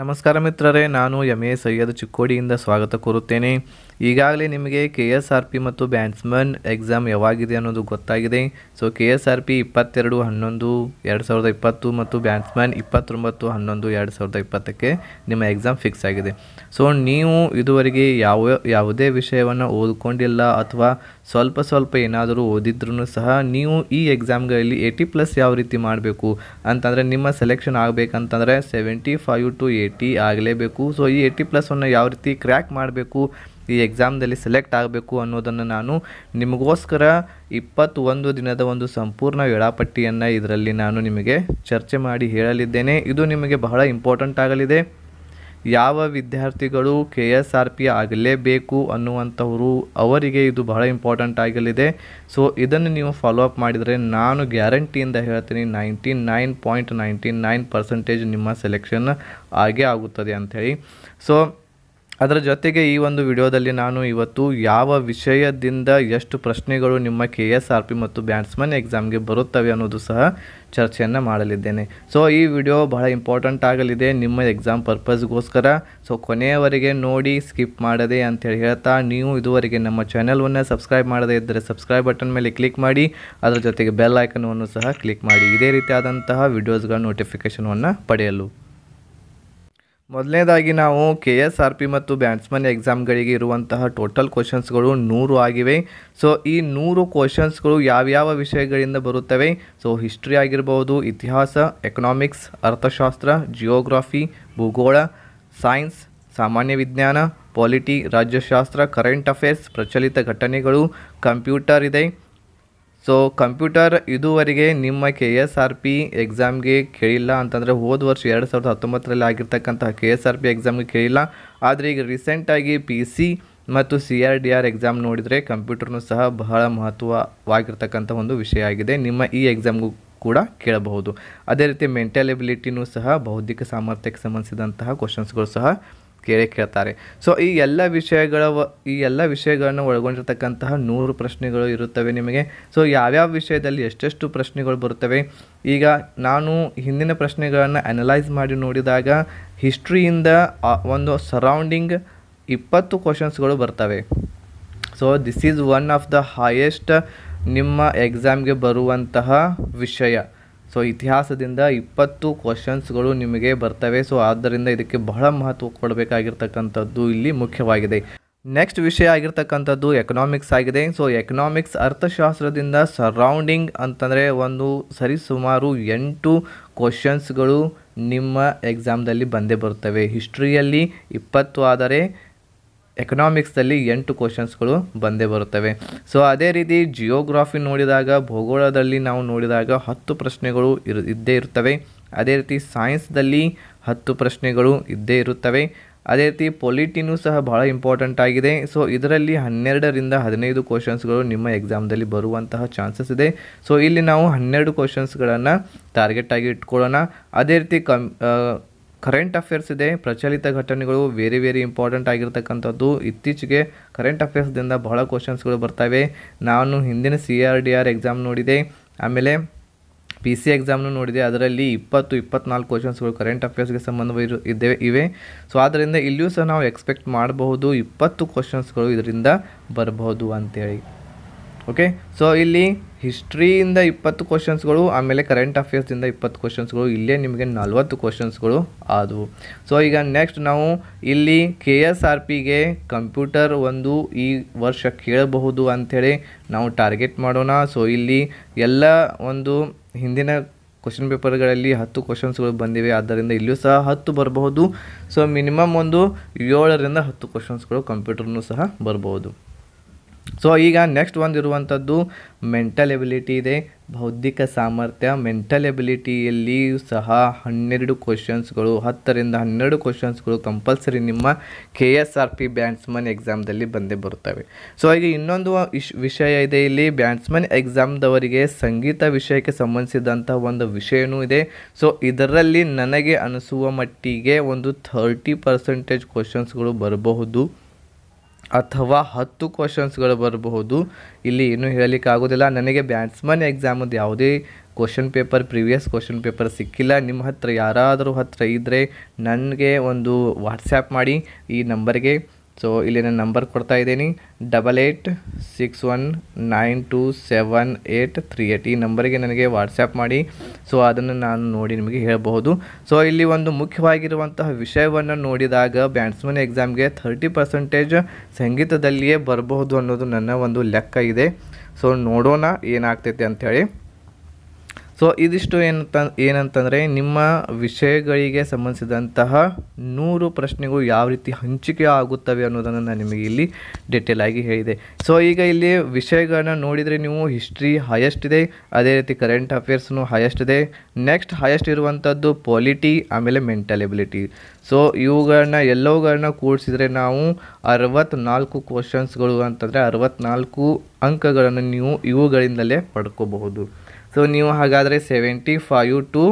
ನಮಸ್ಕಾರ ಮಿತ್ರರೇ ನಾನು ಎಮ್ ಎ ಸೈಯದ್ ಚಿಕ್ಕೋಡಿಯಿಂದ ಸ್ವಾಗತ ಕೋರುತ್ತೇನೆ ಈಗಾಗಲೇ ನಿಮಗೆ ಕೆ ಎಸ್ ಆರ್ ಪಿ ಮತ್ತು ಬ್ಯಾಟ್ಸ್ಮನ್ ಎಕ್ಸಾಮ್ ಯಾವಾಗಿದೆ ಅನ್ನೋದು ಗೊತ್ತಾಗಿದೆ so K S R P ಇಪ್ಪತ್ತೆರಡು ಹನ್ನೊಂದು ಎರಡು ಸಾವಿರದ ಇಪ್ಪತ್ತು ಮತ್ತು ಬ್ಯಾಟ್ಸ್ಮನ್ ಇಪ್ಪತ್ತೊಂಬತ್ತು ಹನ್ನೊಂದು ಎರಡು ಸಾವಿರದ ಇಪ್ಪತ್ತಕ್ಕೆ ನಿಮ್ಮ ಎಕ್ಸಾಮ್ ಫಿಕ್ಸ್ ಆಗಿದೆ ಸೊ ನೀವು ಇದುವರೆಗೆ ಯಾವ ಯಾವುದೇ ವಿಷಯವನ್ನು ಓದ್ಕೊಂಡಿಲ್ಲ ಅಥವಾ ಸ್ವಲ್ಪ ಸ್ವಲ್ಪ ಏನಾದರೂ ಓದಿದ್ರೂ ಸಹ ನೀವು ಈ ಎಕ್ಸಾಮ್ಗಳಲ್ಲಿ ಏಯ್ಟಿ ಪ್ಲಸ್ ಯಾವ ರೀತಿ ಮಾಡಬೇಕು ಅಂತಂದರೆ ನಿಮ್ಮ ಸೆಲೆಕ್ಷನ್ ಆಗಬೇಕಂತಂದರೆ ಸೆವೆಂಟಿ ಫೈವ್ ಟು ಏಯ್ಟಿ ಆಗಲೇಬೇಕು ಸೊ ಈ ಏಯ್ಟಿ ಪ್ಲಸ್ಸನ್ನು ಯಾವ ರೀತಿ ಕ್ರ್ಯಾಕ್ ಮಾಡಬೇಕು ಈ ಎಕ್ಸಾಮ್ದಲ್ಲಿ ಸೆಲೆಕ್ಟ್ ಆಗಬೇಕು ಅನ್ನೋದನ್ನು ನಾನು ನಿಮಗೋಸ್ಕರ ಇಪ್ಪತ್ತೊಂದು ದಿನದ ಒಂದು ಸಂಪೂರ್ಣ ವೇಳಾಪಟ್ಟಿಯನ್ನು ಇದರಲ್ಲಿ ನಾನು ನಿಮಗೆ ಚರ್ಚೆ ಮಾಡಿ ಹೇಳಲಿದ್ದೇನೆ ಇದು ನಿಮಗೆ ಬಹಳ ಇಂಪಾರ್ಟೆಂಟ್ ಆಗಲಿದೆ ಯಾವ ವಿದ್ಯಾರ್ಥಿಗಳು ಕೆ ಎಸ್ ಆರ್ ಪಿ ಆಗಲೇಬೇಕು ಅನ್ನುವಂಥವರು ಅವರಿಗೆ ಇದು ಬಹಳ ಇಂಪಾರ್ಟೆಂಟ್ ಆಗಲಿದೆ ಸೊ ಇದನ್ನು ನೀವು ಫಾಲೋ ಅಪ್ ಮಾಡಿದರೆ ನಾನು ಗ್ಯಾರಂಟಿಯಿಂದ ಹೇಳ್ತೀನಿ ninety nine point ninety nine percentage ನಿಮ್ಮ ಸೆಲೆಕ್ಷನ್ ಆಗೇ ಆಗುತ್ತದೆ ಅಂಥೇಳಿ ಸೊ ಅದರ ಜೊತೆಗೆ ಈ ಒಂದು ವಿಡಿಯೋದಲ್ಲಿ ನಾನು ಇವತ್ತು ಯಾವ ವಿಷಯದಿಂದ ಎಷ್ಟು ಪ್ರಶ್ನೆಗಳು ನಿಮ್ಮ ಕೆ ಎಸ್ ಆರ್ ಪಿ ಮತ್ತು ಬ್ಯಾಟ್ಸ್ಮನ್ ಎಕ್ಸಾಮ್ಗೆ ಬರುತ್ತವೆ ಅನ್ನೋದು ಸಹ ಚರ್ಚೆಯನ್ನು ಮಾಡಲಿದ್ದೇನೆ ಸೊ ಈ ವಿಡಿಯೋ ಬಹಳ ಇಂಪಾರ್ಟೆಂಟ್ ಆಗಲಿದೆ ನಿಮ್ಮ ಎಕ್ಸಾಮ್ ಪರ್ಪಸ್ಗೋಸ್ಕರ ಸೊ ಕೊನೆಯವರೆಗೆ ನೋಡಿ ಸ್ಕಿಪ್ ಮಾಡದೆ ಅಂತೇಳಿ ಹೇಳ್ತಾ ನೀವು ಇದುವರೆಗೆ ನಮ್ಮ ಚಾನಲನ್ನು ಸಬ್ಸ್ಕ್ರೈಬ್ ಮಾಡದೇ ಇದ್ದರೆ ಸಬ್ಸ್ಕ್ರೈಬ್ ಬಟನ್ ಮೇಲೆ ಕ್ಲಿಕ್ ಮಾಡಿ ಅದರ ಜೊತೆಗೆ ಬೆಲ್ ಐಕನ್ವನ್ನು ಸಹ ಕ್ಲಿಕ್ ಮಾಡಿ ಇದೇ ರೀತಿಯಾದಂತಹ ವಿಡಿಯೋಸ್ಗಳ ನೋಟಿಫಿಕೇಷನನ್ನು ಪಡೆಯಲು ಮೊದಲನೇದಾಗಿ ನಾವು ಕೆ ಎಸ್ ಆರ್ ಪಿ ಮತ್ತು ಬ್ಯಾಟ್ಸ್ಮನ್ ಎಕ್ಸಾಮ್ಗಳಿಗೆ ಇರುವಂತಹ ಟೋಟಲ್ ಕ್ವಶನ್ಸ್ಗಳು ನೂರು ಆಗಿವೆ ಸೊ ಈ ನೂರು ಕ್ವಶನ್ಸ್ಗಳು ಯಾವ್ಯಾವ ವಿಷಯಗಳಿಂದ ಬರುತ್ತವೆ ಸೊ ಹಿಸ್ಟ್ರಿ ಆಗಿರ್ಬೋದು ಇತಿಹಾಸ ಎಕನಾಮಿಕ್ಸ್ ಅರ್ಥಶಾಸ್ತ್ರ ಜಿಯೋಗ್ರಫಿ ಭೂಗೋಳ ಸೈನ್ಸ್ ಸಾಮಾನ್ಯ ವಿಜ್ಞಾನ ಪಾಲಿಟಿ ರಾಜ್ಯಶಾಸ್ತ್ರ ಕರೆಂಟ್ ಅಫೇರ್ಸ್ ಪ್ರಚಲಿತ ಘಟನೆಗಳು ಕಂಪ್ಯೂಟರ್ ಇದೆ ಸೊ ಕಂಪ್ಯೂಟರ್ ಇದುವರೆಗೆ ನಿಮ್ಮ ಕೆ ಎಸ್ ಆರ್ ಪಿ ಎಕ್ಸಾಮ್ಗೆ ಕೇಳಿಲ್ಲ ಅಂತಂದರೆ ಹೋದ ವರ್ಷ ಎರಡು ಸಾವಿರದ ಹತ್ತೊಂಬತ್ತರಲ್ಲಿ ಆಗಿರ್ತಕ್ಕಂತಹ ಕೆ ಎಸ್ ಆರ್ ಪಿ ಎಕ್ಸಾಮ್ಗೆ ಕೇಳಿಲ್ಲ ಆದರೆ ಈಗ ರೀಸೆಂಟಾಗಿ ಪಿ ಸಿ ಮತ್ತು C R D R exam ನೋಡಿದರೆ ಕಂಪ್ಯೂಟರ್ನೂ ಸಹ ಬಹಳ ಮಹತ್ವವಾಗಿರ್ತಕ್ಕಂಥ ಒಂದು ವಿಷಯ ಆಗಿದೆ ನಿಮ್ಮ ಈ ಎಕ್ಸಾಮ್ಗೂ ಕೂಡ ಕೇಳಬಹುದು ಅದೇ ರೀತಿ ಮೆಂಟಲ್ ಎಬಿಲಿಟಿನೂ ಸಹ ಬೌದ್ಧಿಕ ಸಾಮರ್ಥ್ಯಕ್ಕೆ ಸಂಬಂಧಿಸಿದಂತಹ ಕ್ವಶನ್ಸ್ಗಳು ಸಹ ಕೇಳಿ ಕೇಳ್ತಾರೆ ಸೊ ಈ ಎಲ್ಲ ವಿಷಯಗಳ ಈ ಎಲ್ಲ ವಿಷಯಗಳನ್ನು ಒಳಗೊಂಡಿರ್ತಕ್ಕಂತಹ ನೂರು ಪ್ರಶ್ನೆಗಳು ಇರುತ್ತವೆ ನಿಮಗೆ ಸೊ ಯಾವ್ಯಾವ ವಿಷಯದಲ್ಲಿ ಎಷ್ಟೆಷ್ಟು ಪ್ರಶ್ನೆಗಳು ಬರುತ್ತವೆ ಈಗ ನಾನು ಹಿಂದಿನ ಪ್ರಶ್ನೆಗಳನ್ನು ಅನಲೈಸ್ ಮಾಡಿ ನೋಡಿದಾಗ ಹಿಸ್ಟ್ರಿಯಿಂದ ಒಂದು ಸರೌಂಡಿಂಗ್ ಇಪ್ಪತ್ತು ಕ್ವಶನ್ಸ್ಗಳು ಬರ್ತವೆ so this is one of the highest ನಿಮ್ಮ ಎಕ್ಸಾಮ್ಗೆ ಬರುವಂತಹ ವಿಷಯ ಸೊ ಇತಿಹಾಸದಿಂದ ಇಪ್ಪತ್ತು ಕ್ವಶನ್ಸ್ಗಳು ನಿಮಗೆ ಬರ್ತವೆ ಸೊ ಆದ್ದರಿಂದ ಇದಕ್ಕೆ ಬಹಳ ಮಹತ್ವ ಕೊಡಬೇಕಾಗಿರ್ತಕ್ಕಂಥದ್ದು ಇಲ್ಲಿ ಮುಖ್ಯವಾಗಿದೆ ನೆಕ್ಸ್ಟ್ ವಿಷಯ ಆಗಿರ್ತಕ್ಕಂಥದ್ದು ಎಕನಾಮಿಕ್ಸ್ ಆಗಿದೆ ಸೊ ಎಕನಾಮಿಕ್ಸ್ ಅರ್ಥಶಾಸ್ತ್ರದಿಂದ ಸರೌಂಡಿಂಗ್ ಅಂತಂದರೆ ಒಂದು ಸರಿಸುಮಾರು ಎಂಟು ಕ್ವಶನ್ಸ್ಗಳು ನಿಮ್ಮ ಎಕ್ಸಾಮ್ದಲ್ಲಿ ಬಂದೇ ಬರುತ್ತವೆ ಹಿಸ್ಟ್ರಿಯಲ್ಲಿ ಇಪ್ಪತ್ತು ಆದರೆ ಎಕನಾಮಿಕ್ಸಲ್ಲಿ ಎಂಟು ಕ್ವಶನ್ಸ್ಗಳು ಬಂದೇ ಬರುತ್ತವೆ ಸೊ ಅದೇ ರೀತಿ ಜಿಯೋಗ್ರಾಫಿ ನೋಡಿದಾಗ ಭೂಗೋಳದಲ್ಲಿ ನಾವು ನೋಡಿದಾಗ ಹತ್ತು ಪ್ರಶ್ನೆಗಳು ಇರು ಇದ್ದೇ ಇರುತ್ತವೆ ಅದೇ ರೀತಿ ಸೈನ್ಸ್ದಲ್ಲಿ ಹತ್ತು ಪ್ರಶ್ನೆಗಳು ಇದ್ದೇ ಇರುತ್ತವೆ ಅದೇ ರೀತಿ ಪೊಲಿಟಿನೂ ಸಹ ಭಾಳ ಇಂಪಾರ್ಟೆಂಟ್ ಆಗಿದೆ ಸೊ ಇದರಲ್ಲಿ ಹನ್ನೆರಡರಿಂದ ಹದಿನೈದು ಕ್ವಶನ್ಸ್ಗಳು ನಿಮ್ಮ ಎಕ್ಸಾಮ್ದಲ್ಲಿ ಬರುವಂತಹ ಚಾನ್ಸಸ್ ಇದೆ ಸೊ ಇಲ್ಲಿ ನಾವು ಹನ್ನೆರಡು ಕ್ವಶನ್ಸ್ಗಳನ್ನು ಟಾರ್ಗೆಟ್ ಆಗಿ ಇಟ್ಕೊಳ್ಳೋಣ ಅದೇ ರೀತಿ ಕಮ್ ಕರೆಂಟ್ ಅಫೇರ್ಸ್ ಇದೆ ಪ್ರಚಲಿತ ಘಟನೆಗಳು ವೆರಿ ವೆರಿ ಇಂಪಾರ್ಟೆಂಟ್ ಆಗಿರ್ತಕ್ಕಂಥದ್ದು ಇತ್ತೀಚೆಗೆ ಕರೆಂಟ್ ಅಫೇರ್ಸ್ದಿಂದ ಬಹಳ ಕ್ವಶನ್ಸ್ಗಳು ಬರ್ತವೆ ನಾನು ಹಿಂದಿನ C R D R exam ನೋಡಿದೆ ಆಮೇಲೆ ಪಿ ಸಿ ಎಕ್ಸಾಮ್ನು ನೋಡಿದೆ ಅದರಲ್ಲಿ ಇಪ್ಪತ್ತು ಇಪ್ಪತ್ನಾಲ್ಕು ಕ್ವಶನ್ಸ್ಗಳು ಕರೆಂಟ್ ಅಫೇರ್ಸ್ಗೆ ಸಂಬಂಧವಿರು ಇದ್ದೇವೆ ಇವೆ ಸೊ ಆದ್ದರಿಂದ ಇಲ್ಲಿಯೂ ಸಹ ನಾವು ಎಕ್ಸ್ಪೆಕ್ಟ್ ಮಾಡಬಹುದು ಇಪ್ಪತ್ತು ಕ್ವಶನ್ಸ್ಗಳು ಇದರಿಂದ ಬರಬಹುದು ಅಂತೇಳಿ ಓಕೆ ಸೊ ಇಲ್ಲಿ ಹಿಸ್ಟ್ರಿಯಿಂದ ಇಪ್ಪತ್ತು ಕ್ವಶನ್ಸ್ಗಳು ಆಮೇಲೆ ಕರೆಂಟ್ ಅಫೇರ್ಸಿಂದ ಇಪ್ಪತ್ತು ಕ್ವಶನ್ಸ್ಗಳು ಇಲ್ಲೇ ನಿಮಗೆ ನಲ್ವತ್ತು ಕ್ವಶನ್ಸ್ಗಳು ಆದವು ಸೊ ಈಗ ನೆಕ್ಸ್ಟ್ ನಾವು ಇಲ್ಲಿ ಕೆ ಎಸ್ ಆರ್ ಪಿಗೆ ಕಂಪ್ಯೂಟರ್ ಒಂದು ಈ ವರ್ಷ ಕೇಳಬಹುದು ಅಂಥೇಳಿ ನಾವು ಟಾರ್ಗೆಟ್ ಮಾಡೋಣ ಸೊ ಇಲ್ಲಿ ಎಲ್ಲ ಒಂದು ಹಿಂದಿನ ಕ್ವಶನ್ ಪೇಪರ್ಗಳಲ್ಲಿ ಹತ್ತು ಕ್ವಶನ್ಸ್ಗಳು ಬಂದಿವೆ ಆದ್ದರಿಂದ ಇಲ್ಲಿಯೂ ಸಹ ಹತ್ತು ಬರಬಹುದು ಸೊ ಮಿನಿಮಮ್ ಒಂದು ಏಳರಿಂದ ಹತ್ತು ಕ್ವಶನ್ಸ್ಗಳು ಕಂಪ್ಯೂಟರ್ನೂ ಸಹ ಬರಬಹುದು ಸೊ ಈಗ ನೆಕ್ಸ್ಟ್ ಒಂದಿರುವಂಥದ್ದು ಮೆಂಟಲ್ ಎಬಿಲಿಟಿ ಇದೆ ಬೌದ್ಧಿಕ ಸಾಮರ್ಥ್ಯ ಮೆಂಟಲ್ ಎಬಿಲಿಟಿಯಲ್ಲಿಯೂ ಸಹ ಹನ್ನೆರಡು ಕ್ವಶನ್ಸ್ಗಳು ಹತ್ತರಿಂದ ಹನ್ನೆರಡು ಕ್ವಶನ್ಸ್ಗಳು ಕಂಪಲ್ಸರಿ ನಿಮ್ಮ K S R P batsman ಎಕ್ಸಾಮ್ದಲ್ಲಿ ಬಂದೇ ಬರುತ್ತವೆ ಸೊ ಈಗ ಇನ್ನೊಂದು ವಿಷಯ ಇದೆ ಇಲ್ಲಿ ಬ್ಯಾಟ್ಸ್ಮನ್ ಎಕ್ಸಾಮ್ದವರಿಗೆ ಸಂಗೀತ ವಿಷಯಕ್ಕೆ ಸಂಬಂಧಿಸಿದಂಥ ಒಂದು ವಿಷಯನೂ ಇದೆ ಸೊ ಇದರಲ್ಲಿ ನನಗೆ ಅನಿಸುವ ಮಟ್ಟಿಗೆ ಒಂದು ಥರ್ಟಿ ಪರ್ಸೆಂಟೇಜ್ ಕ್ವಶನ್ಸ್ಗಳು ಬರಬಹುದು ಅಥವಾ ಹತ್ತು ಕ್ವಶನ್ಸ್ಗಳು ಬರಬಹುದು ಇಲ್ಲಿ ಏನೂ ಹೇಳಲಿಕ್ಕೆ ಆಗೋದಿಲ್ಲ ನನಗೆ ಬ್ಯಾಟ್ಸ್ಮನ್ ಎಕ್ಸಾಮದ್ದು ಯಾವುದೇ question paper previous question paper ಸಿಕ್ಕಿಲ್ಲ ನಿಮ್ಮ ಹತ್ತಿರ ಯಾರಾದರೂ ಹತ್ತಿರ ಇದ್ದರೆ ನನಗೆ ಒಂದು ವಾಟ್ಸ್ಯಾಪ್ ಮಾಡಿ ಈ ನಂಬರ್ಗೆ ಸೊ ಇಲ್ಲಿ ನಾನು ನಂಬರ್ ಕೊಡ್ತಾ ಇದ್ದೀನಿ double eight six one nine two seven eight three eight ಈ ನಂಬರಿಗೆ ನನಗೆ ವಾಟ್ಸಪ್ ಮಾಡಿ ಸೊ ಅದನ್ನು ನಾನು ನೋಡಿ ನಿಮಗೆ ಹೇಳಬಹುದು ಸೊ ಇಲ್ಲಿ ಒಂದು ಮುಖ್ಯವಾಗಿರುವಂತಹ ವಿಷಯವನ್ನು ನೋಡಿದಾಗ ಬ್ಯಾಟ್ಸ್ಮನ್ ಎಕ್ಸಾಮ್ಗೆ ಥರ್ಟಿ ಪರ್ಸೆಂಟೇಜ್ ಸಂಗೀತದಲ್ಲಿಯೇ ಬರಬಹುದು ಅನ್ನೋದು ನನ್ನ ಒಂದು ಲೆಕ್ಕ ಇದೆ ಸೊ ನೋಡೋಣ ಏನಾಗ್ತೈತೆ ಅಂಥೇಳಿ ಸೊ ಇದಿಷ್ಟು ಏನಂತ ಏನಂತಂದರೆ ನಿಮ್ಮ ವಿಷಯಗಳಿಗೆ ಸಂಬಂಧಿಸಿದಂತಹ ನೂರು ಪ್ರಶ್ನೆಗಳು ಯಾವ ರೀತಿ ಹಂಚಿಕೆ ಆಗುತ್ತವೆ ಅನ್ನೋದನ್ನು ನಾನು ನಿಮಗೆ ಇಲ್ಲಿ ಡಿಟೇಲ್ ಆಗಿ ಹೇಳಿದೆ ಸೊ ಈಗ ಇಲ್ಲಿ ವಿಷಯಗಳನ್ನ ನೋಡಿದರೆ ನೀವು ಹಿಸ್ಟ್ರಿ ಹೈಯೆಸ್ಟ್ ಇದೆ ಅದೇ ರೀತಿ ಕರೆಂಟ್ ಅಫೇರ್ಸ್ನು ಹೈಯೆಸ್ಟ್ ಇದೆ ನೆಕ್ಸ್ಟ್ ಹೈಯೆಸ್ಟ್ ಇರುವಂಥದ್ದು ಪಾಲಿಟಿ ಆಮೇಲೆ ಮೆಂಟಲ್ ಎಬಿಲಿಟಿ ಸೊ ಇವುಗಳನ್ನ ಎಲ್ಲವುಗಳನ್ನ ಕೂಡಿಸಿದರೆ ನಾವು ಅರವತ್ತ್ನಾಲ್ಕು ಕ್ವಶನ್ಸ್ಗಳು ಅಂತಂದರೆ ಅರವತ್ತ್ನಾಲ್ಕು ಅಂಕಗಳನ್ನು ನೀವು ಇವುಗಳಿಂದಲೇ ಪಡ್ಕೋಬಹುದು ಸೊ ನೀವು ಹಾಗಾದರೆ seventy five to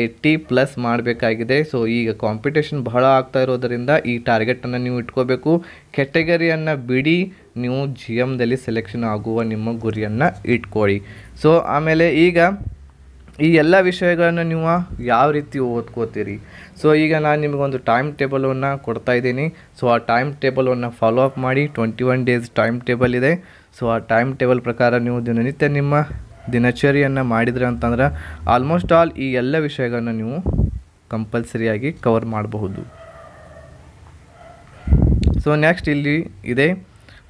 eighty plus ಮಾಡಬೇಕಾಗಿದೆ ಸೊ ಈಗ ಕಾಂಪಿಟೇಷನ್ ಬಹಳ ಆಗ್ತಾ ಇರೋದರಿಂದ ಈ ಟಾರ್ಗೆಟನ್ನು ನೀವು ಇಟ್ಕೋಬೇಕು ಕೆಟಗರಿಯನ್ನು ಬಿಡಿ ನೀವು ಜಿ ಎಮ್ದಲ್ಲಿ ಸೆಲೆಕ್ಷನ್ ಆಗುವ ನಿಮ್ಮ ಗುರಿಯನ್ನು ಇಟ್ಕೊಳ್ಳಿ ಸೊ ಆಮೇಲೆ ಈಗ ಈ ಎಲ್ಲ ವಿಷಯಗಳನ್ನು ನೀವು ಯಾವ ರೀತಿ ಓದ್ಕೋತೀರಿ ಸೊ ಈಗ ನಾನು ನಿಮಗೊಂದು ಟೈಮ್ ಟೇಬಲನ್ನು ಕೊಡ್ತಾ ಇದ್ದೀನಿ ಸೊ ಆ ಟೈಮ್ ಟೇಬಲನ್ನು ಫಾಲೋ ಅಪ್ ಮಾಡಿ twenty one days time table ಇದೆ ಸೊ ಆ ಟೈಮ್ ಟೇಬಲ್ ಪ್ರಕಾರ ನೀವು ದಿನನಿತ್ಯ ನಿಮ್ಮ ದಿನಚರಿಯನ್ನು ಮಾಡಿದ್ರೆ ಅಂತಂದ್ರೆ ಆಲ್ಮೋಸ್ಟ್ ಆಲ್ ಈ ಎಲ್ಲ ವಿಷಯಗಳನ್ನು ನೀವು ಕಂಪಲ್ಸರಿಯಾಗಿ ಕವರ್ ಮಾಡಬಹುದು ಸೊ ನೆಕ್ಸ್ಟ್ ಇಲ್ಲಿ ಇದೆ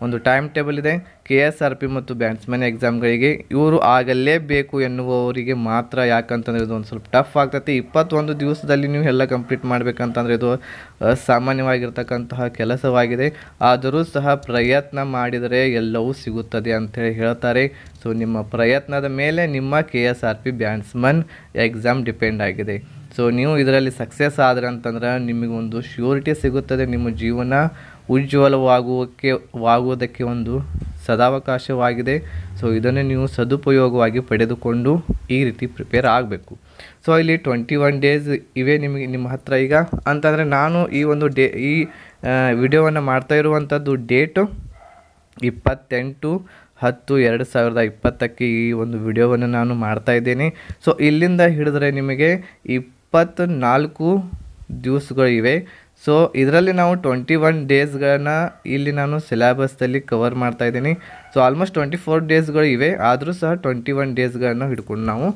ಒಂದು ಟೈಮ್ ಟೇಬಲ್ ಇದೆ ಕೆ ಎಸ್ ಆರ್ ಪಿ ಮತ್ತು ಬ್ಯಾಟ್ಸ್ಮನ್ ಎಕ್ಸಾಮ್ಗಳಿಗೆ ಇವರು ಆಗಲೇಬೇಕು ಎನ್ನುವವರಿಗೆ ಮಾತ್ರ ಯಾಕಂತಂದರೆ ಇದು ಒಂದು ಸ್ವಲ್ಪ ಟಫ್ ಆಗ್ತೈತಿ ಇಪ್ಪತ್ತೊಂದು ದಿವಸದಲ್ಲಿ ನೀವು ಎಲ್ಲ ಕಂಪ್ಲೀಟ್ ಮಾಡಬೇಕಂತಂದರೆ ಇದು ಸಾಮಾನ್ಯವಾಗಿರ್ತಕ್ಕಂತಹ ಕೆಲಸವಾಗಿದೆ ಆದರೂ ಸಹ ಪ್ರಯತ್ನ ಮಾಡಿದರೆ ಎಲ್ಲವೂ ಸಿಗುತ್ತದೆ ಅಂತೇಳಿ ಹೇಳ್ತಾರೆ ಸೊ ನಿಮ್ಮ ಪ್ರಯತ್ನದ ಮೇಲೆ ನಿಮ್ಮ K S R P batsman exam depend ಆಗಿದೆ ಸೊ ನೀವು ಇದರಲ್ಲಿ ಸಕ್ಸಸ್ ಆದರೆ ಅಂತಂದ್ರೆ ನಿಮಗೆ ಒಂದು ಶ್ಯೂರಿಟಿ ಸಿಗುತ್ತದೆ ನಿಮ್ಮ ಜೀವನ ಉಜ್ವಲವಾಗುವಕ್ಕೆ ವಾಗುವುದಕ್ಕೆ ಒಂದು ಸದಾವಕಾಶವಾಗಿದೆ ಸೊ ಇದನ್ನು ನೀವು ಸದುಪಯೋಗವಾಗಿ ಪಡೆದುಕೊಂಡು ಈ ರೀತಿ ಪ್ರಿಪೇರ್ ಆಗಬೇಕು ಸೊ ಇಲ್ಲಿ ಟ್ವೆಂಟಿ ಒನ್ ಡೇಸ್ ಇವೆ ನಿಮಗೆ ನಿಮ್ಮ ಹತ್ರ ಈಗ ಅಂತಂದರೆ ನಾನು ಈ ಒಂದು ಡೇ ಈ ವಿಡಿಯೋವನ್ನು ಮಾಡ್ತಾ ಇರುವಂಥದ್ದು ಡೇಟು ಇಪ್ಪತ್ತೆಂಟು ಹತ್ತು ಎರಡು ಸಾವಿರದ ಇಪ್ಪತ್ತಕ್ಕೆ ಈ ಒಂದು ವಿಡಿಯೋವನ್ನು ನಾನು ಮಾಡ್ತಾ ಇದ್ದೇನೆ ಸೊ ಇಲ್ಲಿಂದ ಹಿಡಿದ್ರೆ ನಿಮಗೆ ಈ ಇಪ್ಪತ್ತ್ನಾಲ್ಕು ದಿವಸಗಳಿವೆ ಸೊ ಇದರಲ್ಲಿ ನಾವು ಟ್ವೆಂಟಿ ಒನ್ ಡೇಸ್ಗಳನ್ನು ಇಲ್ಲಿ ನಾನು ಸಿಲೆಬಸ್ದಲ್ಲಿ ಕವರ್ ಮಾಡ್ತಾ ಇದ್ದೀನಿ ಸೊ ಆಲ್ಮೋಸ್ಟ್ ಟ್ವೆಂಟಿ ಫೋರ್ ಡೇಸ್ಗಳು ಇವೆ ಆದರೂ ಸಹ ಟ್ವೆಂಟಿ ಒನ್ ಡೇಸ್ಗಳನ್ನು ಹಿಡ್ಕೊಂಡು ನಾವು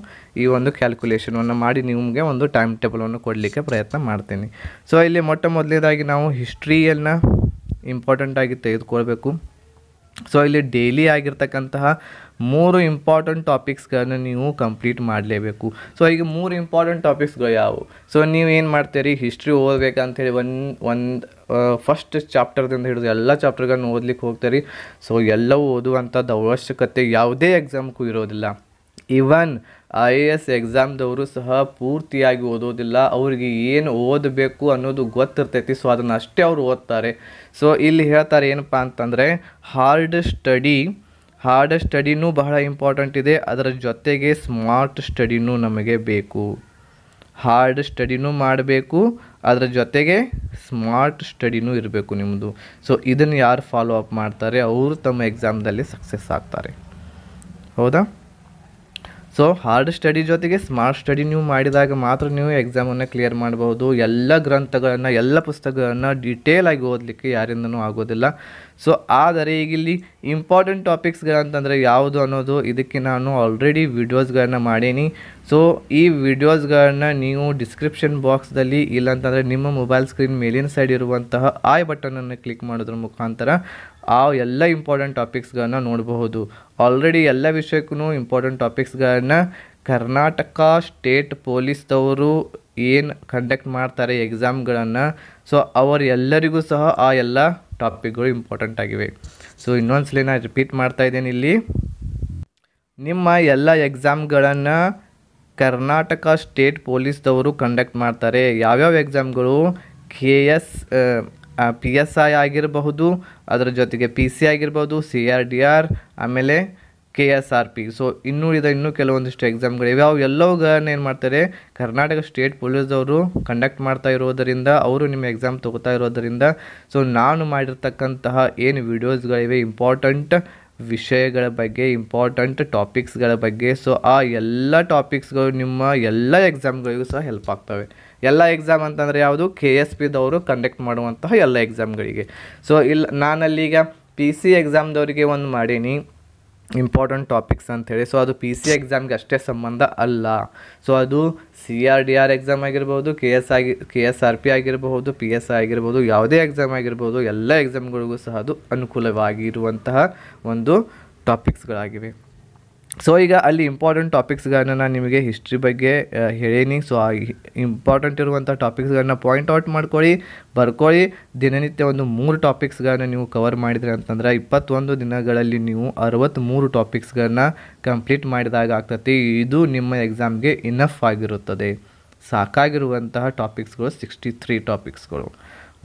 ಈ ಒಂದು ಕ್ಯಾಲ್ಕುಲೇಷನನ್ನು ಮಾಡಿ ನಿಮಗೆ ಒಂದು ಟೈಮ್ ಟೇಬಲನ್ನು ಕೊಡಲಿಕ್ಕೆ ಪ್ರಯತ್ನ ಮಾಡ್ತೀನಿ ಸೊ ಇಲ್ಲಿ ಮೊಟ್ಟ ಮೊದಲನೇದಾಗಿ ನಾವು ಹಿಸ್ಟ್ರಿಯನ್ನು ಇಂಪಾರ್ಟೆಂಟಾಗಿ ತೆಗೆದುಕೊಳ್ಬೇಕು ಸೊ ಇಲ್ಲಿ ಡೈಲಿ ಆಗಿರ್ತಕ್ಕಂತಹ ಮೂರು ಇಂಪಾರ್ಟೆಂಟ್ ಟಾಪಿಕ್ಸ್ಗಳನ್ನು ನೀವು ಕಂಪ್ಲೀಟ್ ಮಾಡಲೇಬೇಕು ಸೊ ಈಗ ಮೂರು ಇಂಪಾರ್ಟೆಂಟ್ ಟಾಪಿಕ್ಸ್ಗಳು ಯಾವುವು ಸೊ ನೀವು ಏನು ಮಾಡ್ತೀರಿ ಹಿಸ್ಟ್ರಿ ಓದಬೇಕಂಥೇಳಿ ಒಂದು ಒಂದು ಫಸ್ಟ್ ಚಾಪ್ಟರ್ದಿಂದ ಹಿಡಿದು ಎಲ್ಲ ಚಾಪ್ಟರ್ಗಳನ್ನು ಓದ್ಲಿಕ್ಕೆ ಹೋಗ್ತೀರಿ ಸೊ ಎಲ್ಲವೂ ಓದುವಂಥದ್ದು ಅವಶ್ಯಕತೆ ಯಾವುದೇ ಎಕ್ಸಾಮ್ಗೂ ಇರೋದಿಲ್ಲ ಇವನ್ ಐ ಎ ಎಸ್ ಎಕ್ಸಾಮ್ದವರು ಸಹ ಪೂರ್ತಿಯಾಗಿ ಓದೋದಿಲ್ಲ ಅವರಿಗೆ ಏನು ಓದಬೇಕು ಅನ್ನೋದು ಗೊತ್ತಿರ್ತೈತಿ ಸೊ ಅದನ್ನು ಅಷ್ಟೇ ಅವರು ಓದ್ತಾರೆ ಸೊ ಇಲ್ಲಿ ಹೇಳ್ತಾರೆ ಏನಪ್ಪ ಅಂತಂದರೆ ಹಾರ್ಡ್ ಸ್ಟಡಿ ಹಾರ್ಡ್ ಸ್ಟಡಿನೂ ಬಹಳ ಇಂಪಾರ್ಟೆಂಟ್ ಇದೆ ಅದರ ಜೊತೆಗೆ ಸ್ಮಾರ್ಟ್ ಸ್ಟಡಿನೂ ನಮಗೆ ಬೇಕು ಹಾರ್ಡ್ ಸ್ಟಡಿನೂ ಮಾಡಬೇಕು ಅದರ ಜೊತೆಗೆ ಸ್ಮಾರ್ಟ್ ಸ್ಟಡಿನೂ ಇರಬೇಕು ನಿಮ್ಮದು ಸೊ ಇದನ್ನು ಯಾರು ಫಾಲೋ ಅಪ್ ಮಾಡ್ತಾರೆ ಅವರು ತಮ್ಮ ಎಕ್ಸಾಮ್ದಲ್ಲಿ ಸಕ್ಸಸ್ ಆಗ್ತಾರೆ ಹೌದಾ ಸೊ ಹಾರ್ಡ್ ಸ್ಟಡಿ ಜೊತೆಗೆ ಸ್ಮಾರ್ಟ್ ಸ್ಟಡಿ ನೀವು ಮಾಡಿದಾಗ ಮಾತ್ರ ನೀವು ಎಕ್ಸಾಮನ್ನು ಕ್ಲಿಯರ್ ಮಾಡಬಹುದು ಎಲ್ಲ ಗ್ರಂಥಗಳನ್ನು ಎಲ್ಲ ಪುಸ್ತಕಗಳನ್ನು ಡೀಟೇಲ್ ಆಗಿ ಓದಲಿಕ್ಕೆ ಯಾರಿಂದನೂ ಆಗೋದಿಲ್ಲ ಸೊ ಆದರೆ ಈಗ ಇಲ್ಲಿ ಇಂಪಾರ್ಟೆಂಟ್ ಟಾಪಿಕ್ಸ್ಗಳಂತಂದರೆ ಯಾವುದು ಅನ್ನೋದು ಇದಕ್ಕೆ ನಾನು ಆಲ್ರೆಡಿ ವಿಡಿಯೋಸ್ಗಳನ್ನು ಮಾಡೀನಿ ಸೊ ಈ ವಿಡಿಯೋಸ್ಗಳನ್ನು ನೀವು ಡಿಸ್ಕ್ರಿಪ್ಷನ್ ಬಾಕ್ಸ್ದಲ್ಲಿ ಇಲ್ಲಾಂತಂದರೆ ನಿಮ್ಮ ಮೊಬೈಲ್ ಸ್ಕ್ರೀನ್ ಮೇಲಿನ ಸೈಡ್ ಇರುವಂತಹ ಆಯ್ ಬಟನನ್ನು ಕ್ಲಿಕ್ ಮಾಡೋದ್ರ ಮುಖಾಂತರ ಆ ಎಲ್ಲ ಇಂಪಾರ್ಟೆಂಟ್ ಟಾಪಿಕ್ಸ್ಗಳನ್ನು ನೋಡಬಹುದು ಆಲ್ರೆಡಿ ಎಲ್ಲ ವಿಷಯಕ್ಕೂ ಇಂಪಾರ್ಟೆಂಟ್ ಟಾಪಿಕ್ಸ್ಗಳನ್ನು ಕರ್ನಾಟಕ ಸ್ಟೇಟ್ ಪೊಲೀಸ್ದವರು ಏನು ಕಂಡಕ್ಟ್ ಮಾಡ್ತಾರೆ ಎಕ್ಸಾಮ್ಗಳನ್ನು ಸೊ ಅವರೆಲ್ಲರಿಗೂ ಸಹ ಆ ಎಲ್ಲ ಟಾಪಿಕ್ಗಳು ಇಂಪಾರ್ಟೆಂಟ್ ಆಗಿವೆ ಸೊ ಇನ್ನೊಂದು ಸಲ ನಾನು ರಿಪೀಟ್ ಮಾಡ್ತಾ ಇದ್ದೇನೆ ಇಲ್ಲಿ ನಿಮ್ಮ ಎಲ್ಲ ಎಕ್ಸಾಮ್ಗಳನ್ನು ಕರ್ನಾಟಕ ಸ್ಟೇಟ್ ಪೊಲೀಸ್ದವರು ಕಂಡಕ್ಟ್ ಮಾಡ್ತಾರೆ ಯಾವ್ಯಾವ ಎಕ್ಸಾಮ್ಗಳು K S P S I ಆಗಿರಬಹುದು ಅದರ ಜೊತೆಗೆ ಪಿ ಸಿ ಆಗಿರ್ಬೋದು ಸಿ ಆರ್ ಡಿ ಆರ್ ಆಮೇಲೆ K S R P so ಇನ್ನೂ ಇದೆ ಇನ್ನೂ ಕೆಲವೊಂದಿಷ್ಟು ಎಕ್ಸಾಮ್ಗಳಿವೆ ಅವು ಎಲ್ಲವುಗಳನ್ನ ಏನು ಮಾಡ್ತಾರೆ ಕರ್ನಾಟಕ ಸ್ಟೇಟ್ ಪೊಲೀಸ್ದವರು ಕಂಡಕ್ಟ್ ಮಾಡ್ತಾ ಇರೋದರಿಂದ ಅವರು ನಿಮ್ಮ ಎಕ್ಸಾಮ್ ತಗೋತಾ ಇರೋದರಿಂದ ಸೊ ನಾನು ಮಾಡಿರ್ತಕ್ಕಂತಹ ಏನು ವಿಡಿಯೋಸ್ಗಳಿವೆ ಇಂಪಾರ್ಟೆಂಟ್ ವಿಷಯಗಳ ಬಗ್ಗೆ ಇಂಪಾರ್ಟೆಂಟ್ ಟಾಪಿಕ್ಸ್ಗಳ ಬಗ್ಗೆ ಸೊ ಆ ಎಲ್ಲ ಟಾಪಿಕ್ಸ್ಗಳು ನಿಮ್ಮ ಎಲ್ಲ ಎಕ್ಸಾಮ್ಗಳಿಗೂ ಸಹ ಹೆಲ್ಪ್ ಆಗ್ತವೆ ಎಲ್ಲ ಎಕ್ಸಾಮ್ ಅಂತಂದರೆ ಯಾವುದು ಕೆ ಎಸ್ ಪಿದವರು ಕಂಡಕ್ಟ್ ಮಾಡುವಂತಹ ಎಲ್ಲ ಎಕ್ಸಾಮ್ಗಳಿಗೆ ಸೊ ನಾನು ನಾನಲ್ಲಿಗ ಪಿ ಸಿ ಎಕ್ಸಾಮ್ದವರಿಗೆ ಒಂದು ಮಾಡೀನಿ ಇಂಪಾರ್ಟೆಂಟ್ ಟಾಪಿಕ್ಸ್ ಅಂಥೇಳಿ ಸೊ ಅದು ಪಿ ಸಿ ಎಕ್ಸಾಮ್ಗೆ ಅಷ್ಟೇ ಸಂಬಂಧ ಅಲ್ಲ ಸೊ ಅದು C R D R exam ಆಗಿರ್ಬೋದು ಕೆ ಎಸ್ ಆಗಿ ಕೆ ಎಸ್ ಆರ್ ಪಿ ಆಗಿರಬಹುದು ಪಿ ಎಸ್ ಐ ಆಗಿರ್ಬೋದು ಯಾವುದೇ ಎಕ್ಸಾಮ್ ಆಗಿರ್ಬೋದು ಎಲ್ಲ ಎಕ್ಸಾಮ್ಗಳಿಗೂ ಸಹ ಅದು ಅನುಕೂಲವಾಗಿರುವಂತಹ ಒಂದು ಟಾಪಿಕ್ಸ್ಗಳಾಗಿವೆ ಸೊ ಈಗ ಅಲ್ಲಿ ಇಂಪಾರ್ಟೆಂಟ್ ಟಾಪಿಕ್ಸ್ಗಳನ್ನು ನಾನು ನಿಮಗೆ ಹಿಸ್ಟ್ರಿ ಬಗ್ಗೆ ಹೇಳೀನಿ ಸೊ ಆ ಇಂಪಾರ್ಟೆಂಟ್ ಇರುವಂಥ ಟಾಪಿಕ್ಸ್ಗಳನ್ನ ಪಾಯಿಂಟ್ ಔಟ್ ಮಾಡ್ಕೊಳ್ಳಿ ಬರ್ಕೊಳ್ಳಿ ದಿನನಿತ್ಯ ಒಂದು ಮೂರು ಟಾಪಿಕ್ಸ್ಗಳನ್ನ ನೀವು ಕವರ್ ಮಾಡಿದರೆ ಅಂತಂದ್ರೆ ಇಪ್ಪತ್ತೊಂದು ದಿನಗಳಲ್ಲಿ ನೀವು ಮೂರು ಟಾಪಿಕ್ಸ್ಗಳನ್ನ ಕಂಪ್ಲೀಟ್ ಮಾಡಿದಾಗ ಆಗ್ತತಿ ಇದು ನಿಮ್ಮ ಎಕ್ಸಾಮ್ಗೆ ಇನಫ್ ಆಗಿರುತ್ತದೆ ಸಾಕಾಗಿರುವಂತಹ ಟಾಪಿಕ್ಸ್ಗಳು ಸಿಕ್ಸ್ಟಿ ತ್ರೀ ಟಾಪಿಕ್ಸ್ಗಳು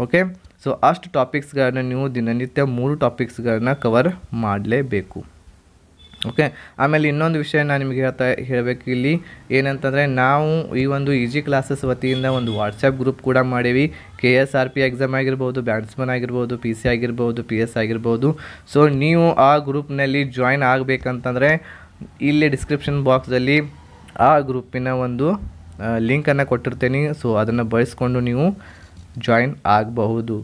ಓಕೆ ಸೊ ಅಷ್ಟು ಟಾಪಿಕ್ಸ್ಗಳನ್ನ ನೀವು ದಿನನಿತ್ಯ ಮೂರು ಟಾಪಿಕ್ಸ್ಗಳನ್ನ ಕವರ್ ಮಾಡಲೇಬೇಕು ಓಕೆ ಆಮೇಲೆ ಇನ್ನೊಂದು ವಿಷಯ ನಾನು ನಿಮಗೆ ಹೇಳ್ತಾ ಹೇಳಬೇಕು ಇಲ್ಲಿ ಏನಂತಂದರೆ ನಾವು ಈ ಒಂದು ಈಜಿ e ಕ್ಲಾಸಸ್ ವತಿಯಿಂದ ಒಂದು ವಾಟ್ಸಪ್ ಗ್ರೂಪ್ ಕೂಡ ಮಾಡೀವಿ K S R P exam ಆಗಿರ್ಬೋದು ಬ್ಯಾಟ್ಸ್ಮನ್ ಆಗಿರ್ಬೋದು ಪಿ ಸಿ ಆಗಿರ್ಬೋದು ಪಿ ಎಸ್ ಆಗಿರ್ಬೋದು ಸೊ ನೀವು ಆ ಗ್ರೂಪ್ನಲ್ಲಿ ಜಾಯ್ನ್ ಆಗಬೇಕಂತಂದರೆ ಇಲ್ಲಿ ಡಿಸ್ಕ್ರಿಪ್ಷನ್ ಬಾಕ್ಸಲ್ಲಿ ಆ ಗ್ರೂಪಿನ ಒಂದು ಲಿಂಕನ್ನು ಕೊಟ್ಟಿರ್ತೀನಿ ಸೊ ಅದನ್ನು ಬಳಸ್ಕೊಂಡು ನೀವು ಜಾಯಿನ್ ಆಗಬಹುದು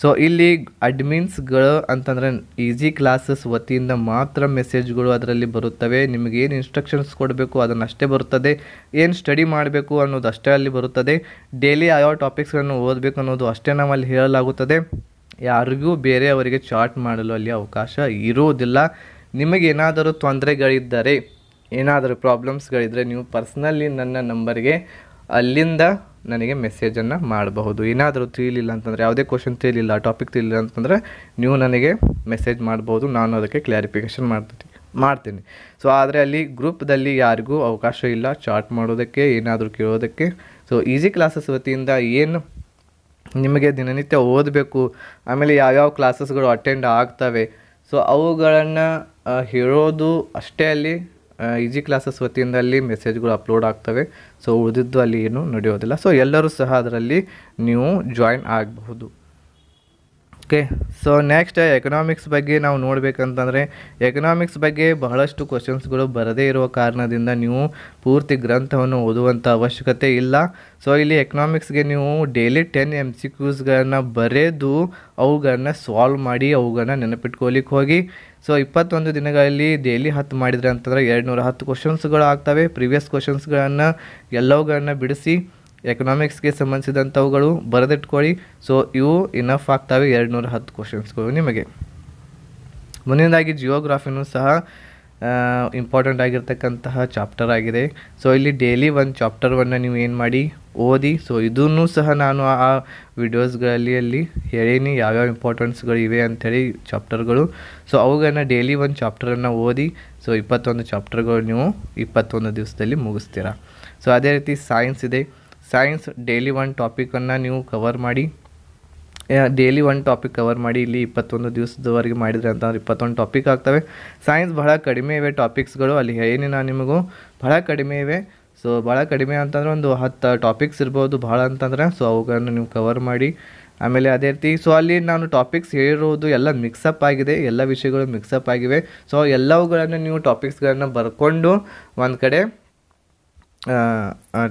ಸೊ ಇಲ್ಲಿ ಅಡ್ಮಿನ್ಸ್ಗಳು ಅಂತಂದರೆ ಈಸಿ ಕ್ಲಾಸಸ್ ವತಿಯಿಂದ ಮಾತ್ರ ಮೆಸೇಜ್ಗಳು ಅದರಲ್ಲಿ ಬರುತ್ತವೆ ನಿಮಗೆ ಏನು ಇನ್ಸ್ಟ್ರಕ್ಷನ್ಸ್ ಕೊಡಬೇಕು ಅದನ್ನಷ್ಟೇ ಬರುತ್ತದೆ ಏನು ಸ್ಟಡಿ ಮಾಡಬೇಕು ಅನ್ನೋದು ಅಷ್ಟೇ ಅಲ್ಲಿ ಬರುತ್ತದೆ ಡೈಲಿ ಯಾವ ಟಾಪಿಕ್ಸ್ಗಳನ್ನು ಓದಬೇಕು ಅನ್ನೋದು ಅಷ್ಟೇ ನಾವಲ್ಲಿ ಹೇಳಲಾಗುತ್ತದೆ ಯಾರಿಗೂ ಬೇರೆಯವರಿಗೆ ಚಾಟ್ ಮಾಡಲು ಅಲ್ಲಿ ಅವಕಾಶ ಇರುವುದಿಲ್ಲ ನಿಮಗೇನಾದರೂ ತೊಂದರೆಗಳಿದ್ದರೆ ಏನಾದರೂ ಪ್ರಾಬ್ಲಮ್ಸ್ಗಳಿದ್ದರೆ ನೀವು ಪರ್ಸ್ನಲ್ಲಿ ನನ್ನ ನಂಬರ್ಗೆ ಅಲ್ಲಿಂದ ನನಗೆ ಮೆಸೇಜನ್ನು ಮಾಡಬಹುದು ಏನಾದರೂ ತಿಳಿಲಿಲ್ಲ ಅಂತಂದರೆ ಯಾವುದೇ ಕ್ವಶನ್ ತಿಳಿಲಿಲ್ಲ ಟಾಪಿಕ್ ತಿಳಿಲ್ಲ ಅಂತಂದರೆ ನೀವು ನನಗೆ ಮೆಸೇಜ್ ಮಾಡ್ಬೋದು ನಾನು ಅದಕ್ಕೆ ಕ್ಲಾರಿಫಿಕೇಷನ್ ಮಾಡ್ತೀನಿ ಮಾಡ್ತೀನಿ ಸೊ ಆದರೆ ಅಲ್ಲಿ ಗ್ರೂಪ್ದಲ್ಲಿ ಯಾರಿಗೂ ಅವಕಾಶ ಇಲ್ಲ ಚಾಟ್ ಮಾಡೋದಕ್ಕೆ ಏನಾದರೂ ಕೇಳೋದಕ್ಕೆ ಸೊ ಈಸಿ ಕ್ಲಾಸಸ್ ವತಿಯಿಂದ ಏನು ನಿಮಗೆ ದಿನನಿತ್ಯ ಓದಬೇಕು ಆಮೇಲೆ ಯಾವ್ಯಾವ ಕ್ಲಾಸಸ್ಗಳು ಅಟೆಂಡ್ ಆಗ್ತವೆ ಸೊ ಅವುಗಳನ್ನು ಹೇಳೋದು ಅಷ್ಟೇ ಅಲ್ಲಿ ಈಜಿ ಕ್ಲಾಸಸ್ ವತಿಯಿಂದ ಅಲ್ಲಿ ಮೆಸೇಜ್ಗಳು ಅಪ್ಲೋಡ್ ಆಗ್ತವೆ ಸೊ ಉಳಿದಿದ್ದು ಅಲ್ಲಿ ಏನು ನಡೆಯೋದಿಲ್ಲ ಸೊ ಎಲ್ಲರೂ ಸಹ ಅದರಲ್ಲಿ ನೀವು ಜಾಯಿನ್ ಆಗಬಹುದು ಓಕೆ ಸೊ ನೆಕ್ಸ್ಟ್ ಎಕನಾಮಿಕ್ಸ್ ಬಗ್ಗೆ ನಾವು ನೋಡಬೇಕಂತಂದರೆ ಎಕನಾಮಿಕ್ಸ್ ಬಗ್ಗೆ ಬಹಳಷ್ಟು ಕ್ವಶನ್ಸ್ಗಳು ಬರದೇ ಇರುವ ಕಾರಣದಿಂದ ನೀವು ಪೂರ್ತಿ ಗ್ರಂಥವನ್ನು ಓದುವಂಥ ಅವಶ್ಯಕತೆ ಇಲ್ಲ ಸೊ ಇಲ್ಲಿ ಎಕನಾಮಿಕ್ಸ್ಗೆ ನೀವು ಡೈಲಿ ಟೆನ್ ಎಮ್ ಸಿ ಕ್ಯೂಸ್ಗಳನ್ನು ಬರೆದು ಅವುಗಳನ್ನ ಸಾಲ್ವ್ ಮಾಡಿ ಅವುಗಳನ್ನ ನೆನಪಿಟ್ಕೊಲಿಕ್ಕೆ ಹೋಗಿ ಸೊ ಇಪ್ಪತ್ತೊಂದು ದಿನಗಳಲ್ಲಿ ಡೈಲಿ ಹತ್ತು ಮಾಡಿದರೆ ಅಂತಂದರೆ ಎರಡು ನೂರ ಹತ್ತು ಕ್ವಶನ್ಸ್ಗಳು ಆಗ್ತವೆ ಪ್ರಿವಿಯಸ್ ಕ್ವಶನ್ಸ್ಗಳನ್ನು ಎಲ್ಲವುಗಳನ್ನು ಬಿಡಿಸಿ ಎಕನಾಮಿಕ್ಸ್ಗೆ ಸಂಬಂಧಿಸಿದಂಥವುಗಳು ಬರೆದಿಟ್ಕೊಳ್ಳಿ ಸೊ ಇವು ಇನಫ್ ಆಗ್ತವೆ ಎರಡು ನೂರ ಹತ್ತು ಕ್ವಶನ್ಸ್ಗಳು ನಿಮಗೆ ಮುಂದಿನದಾಗಿ ಜಿಯೋಗ್ರಫಿನೂ ಸಹ ಇಂಪಾರ್ಟೆಂಟ್ ಆಗಿರ್ತಕ್ಕಂತಹ ಚಾಪ್ಟರ್ ಆಗಿದೆ ಸೊ ಇಲ್ಲಿ ಡೈಲಿ ಒಂದು ಚಾಪ್ಟರನ್ನು ನೀವು ಏನು ಮಾಡಿ ಓದಿ ಸೊ ಇದೂ ಸಹ ನಾನು ಆ ವಿಡಿಯೋಸ್ಗಳಲ್ಲಿ ಅಲ್ಲಿ ಹೇಳೀನಿ ಯಾವ್ಯಾವ ಇಂಪಾರ್ಟೆನ್ಸ್ಗಳು ಇವೆ ಅಂಥೇಳಿ ಚಾಪ್ಟರ್ಗಳು ಸೊ ಅವುಗಳನ್ನ ಡೈಲಿ ಒಂದು ಚಾಪ್ಟರನ್ನು ಓದಿ ಸೊ ಇಪ್ಪತ್ತೊಂದು ಚಾಪ್ಟರ್ಗಳು ನೀವು ಇಪ್ಪತ್ತೊಂದು ದಿವಸದಲ್ಲಿ ಮುಗಿಸ್ತೀರಾ ಸೊ ಅದೇ ರೀತಿ ಸೈನ್ಸ್ ಇದೆ ಸೈನ್ಸ್ ಡೈಲಿ ಒಂದು ಟಾಪಿಕನ್ನು ನೀವು ಕವರ್ ಮಾಡಿ ಡೇಲಿ ಒಂದು ಟಾಪಿಕ್ ಕವರ್ ಮಾಡಿ ಇಲ್ಲಿ ಇಪ್ಪತ್ತೊಂದು ದಿವಸದವರೆಗೆ ಮಾಡಿದರೆ ಅಂತಂದ್ರೆ ಇಪ್ಪತ್ತೊಂದು ಟಾಪಿಕ್ ಆಗ್ತವೆ ಸೈನ್ಸ್ ಬಹಳ ಕಡಿಮೆ ಇವೆ ಟಾಪಿಕ್ಸ್ಗಳು ಅಲ್ಲಿ ಏನೋ ನಿಮಗೂ ಬಹಳ ಕಡಿಮೆ ಇವೆ ಸೊ ಭಾಳ ಕಡಿಮೆ ಅಂತಂದ್ರೆ ಒಂದು ಹತ್ತು ಟಾಪಿಕ್ಸ್ ಇರ್ಬೋದು ಭಾಳ ಅಂತಂದ್ರೆ ಸೊ ಅವುಗಳನ್ನು ನೀವು ಕವರ್ ಮಾಡಿ ಆಮೇಲೆ ಅದೇ ರೀತಿ ಸೊ ಅಲ್ಲಿ ನಾನು ಟಾಪಿಕ್ಸ್ ಹೇಳಿರೋದು ಎಲ್ಲ ಮಿಕ್ಸಪ್ ಆಗಿದೆ ಎಲ್ಲ ವಿಷಯಗಳು ಮಿಕ್ಸಪ್ ಆಗಿವೆ ಸೊ ಎಲ್ಲವುಗಳನ್ನು ನೀವು ಟಾಪಿಕ್ಸ್ಗಳನ್ನು ಬರ್ಕೊಂಡು ಒಂದು ಕಡೆ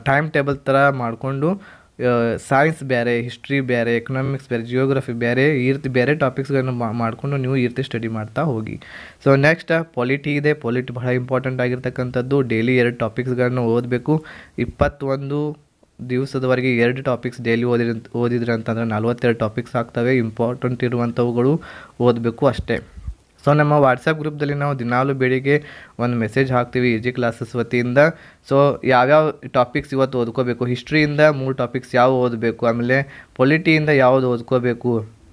ಟೈಮ್ ಟೇಬಲ್ ಥರ ಮಾಡಿಕೊಂಡು ಸೈನ್ಸ್ ಬೇರೆ ಹಿಸ್ಟ್ರಿ ಬೇರೆ ಎಕನಾಮಿಕ್ಸ್ ಬೇರೆ ಜಿಯೋಗ್ರಫಿ ಬೇರೆ ಈ ರೀತಿ ಬೇರೆ ಟಾಪಿಕ್ಸ್ಗಳನ್ನು ಮಾಡಿಕೊಂಡು ನೀವು ಈ ರೀತಿ ಸ್ಟಡಿ ಮಾಡ್ತಾ ಹೋಗಿ ಸೊ ನೆಕ್ಸ್ಟ್ ಪೊಲಿಟಿ ಇದೆ ಪೊಲಿಟಿ ಬಹಳ ಇಂಪಾರ್ಟೆಂಟ್ ಆಗಿರ್ತಕ್ಕಂಥದ್ದು ಡೈಲಿ ಎರಡು ಟಾಪಿಕ್ಸ್ಗಳನ್ನು ಓದಬೇಕು ಇಪ್ಪತ್ತೊಂದು ದಿವಸದವರೆಗೆ ಎರಡು ಟಾಪಿಕ್ಸ್ ಡೈಲಿ ಓದಿದ ಓದಿದ್ರೆ ಅಂತಂದರೆ ನಲ್ವತ್ತೆರಡು ಟಾಪಿಕ್ಸ್ ಆಗ್ತವೆ ಇಂಪಾರ್ಟೆಂಟ್ ಇರುವಂಥವುಗಳು ಓದಬೇಕು ಅಷ್ಟೇ ಸೊ ನಮ್ಮ ವಾಟ್ಸಪ್ ಗ್ರೂಪ್ದಲ್ಲಿ ನಾವು ದಿನಾಲು ಬೆಳಿಗ್ಗೆ ಒಂದು ಮೆಸೇಜ್ ಹಾಕ್ತೀವಿ ಈಜಿ ಕ್ಲಾಸಸ್ ವತಿಯಿಂದ ಸೊ ಯಾವ್ಯಾವ ಟಾಪಿಕ್ಸ್ ಇವತ್ತು ಓದ್ಕೋಬೇಕು ಹಿಸ್ಟ್ರಿಯಿಂದ ಮೂರು ಟಾಪಿಕ್ಸ್ ಯಾವ ಓದಬೇಕು ಆಮೇಲೆ ಪೊಲಿಟಿಯಿಂದ ಯಾವುದು ಓದ್ಕೋಬೇಕು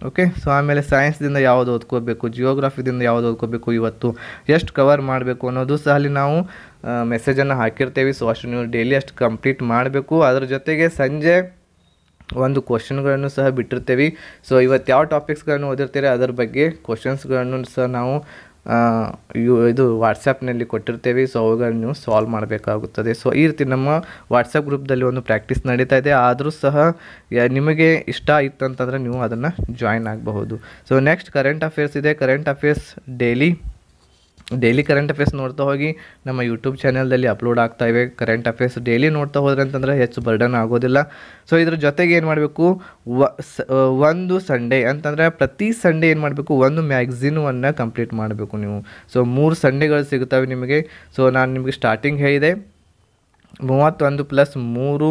ಓಕೆ ಸೊ ಆಮೇಲೆ ಸೈನ್ಸ್ದಿಂದ ಯಾವ್ದು ಓದ್ಕೋಬೇಕು ಜಿಯೋಗ್ರಫಿದಿಂದ ಯಾವುದು ಓದ್ಕೋಬೇಕು ಇವತ್ತು ಎಷ್ಟು ಕವರ್ ಮಾಡಬೇಕು ಅನ್ನೋದು ಸಹ ಅಲ್ಲಿ ನಾವು ಮೆಸೇಜನ್ನು ಹಾಕಿರ್ತೇವೆ ಸೊ ಅಷ್ಟು ನೀವು ಡೈಲಿ ಅಷ್ಟು ಕಂಪ್ಲೀಟ್ ಮಾಡಬೇಕು ಅದ್ರ ಜೊತೆಗೆ ಸಂಜೆ ಒಂದು ಕ್ವಶನ್ಗಳನ್ನು ಸಹ ಬಿಟ್ಟಿರ್ತೇವೆ ಸೊ ಇವತ್ತು ಯಾವ ಟಾಪಿಕ್ಸ್ಗಳನ್ನು ಓದಿರ್ತೀರಿ ಅದರ ಬಗ್ಗೆ ಕ್ವಶನ್ಸ್ಗಳನ್ನು ಸಹ ನಾವು ಯು ಇದು ವಾಟ್ಸಪ್ನಲ್ಲಿ ಕೊಟ್ಟಿರ್ತೇವೆ ಸೊ ಅವುಗಳನ್ನು ನೀವು ಸಾಲ್ವ್ ಮಾಡಬೇಕಾಗುತ್ತದೆ ಸೊ ಈ ರೀತಿ ನಮ್ಮ ವಾಟ್ಸಪ್ ಗ್ರೂಪ್ದಲ್ಲಿ ಒಂದು ಪ್ರಾಕ್ಟೀಸ್ ನಡೀತಾ ಇದೆ ಆದರೂ ಸಹ ನಿಮಗೆ ಇಷ್ಟ ಇತ್ತಂತಂದರೆ ನೀವು ಅದನ್ನು ಜಾಯಿನ್ ಆಗಬಹುದು ಸೊ ನೆಕ್ಸ್ಟ್ ಕರೆಂಟ್ ಅಫೇರ್ಸ್ ಇದೆ current affairs daily daily current affairs ನೋಡ್ತಾ ಹೋಗಿ ನಮ್ಮ ಯೂಟ್ಯೂಬ್ ಚಾನಲ್ದಲ್ಲಿ ಅಪ್ಲೋಡ್ ಆಗ್ತಾ ಇವೆ ಕರೆಂಟ್ ಅಫೇರ್ಸ್ ಡೈಲಿ ನೋಡ್ತಾ ಹೋದ್ರೆ ಅಂತಂದರೆ ಹೆಚ್ಚು ಬರ್ಡನ್ ಆಗೋದಿಲ್ಲ ಸೊ ಇದ್ರ ಜೊತೆಗೆ ಏನು ಮಾಡಬೇಕು ವ ಒಂದು ಸಂಡೇ ಅಂತಂದರೆ ಪ್ರತಿ ಸಂಡೇ ಏನು ಮಾಡಬೇಕು ಒಂದು ಮ್ಯಾಗ್ಝೀನನ್ನು ಕಂಪ್ಲೀಟ್ ಮಾಡಬೇಕು ನೀವು ಸೊ ಮೂರು ಸಂಡೇಗಳು ಸಿಗುತ್ತವೆ ನಿಮಗೆ ಸೊ ನಾನು ನಿಮಗೆ ಸ್ಟಾರ್ಟಿಂಗ್ ಹೇಳಿದೆ ಮೂವತ್ತೊಂದು ಪ್ಲಸ್ ಮೂರು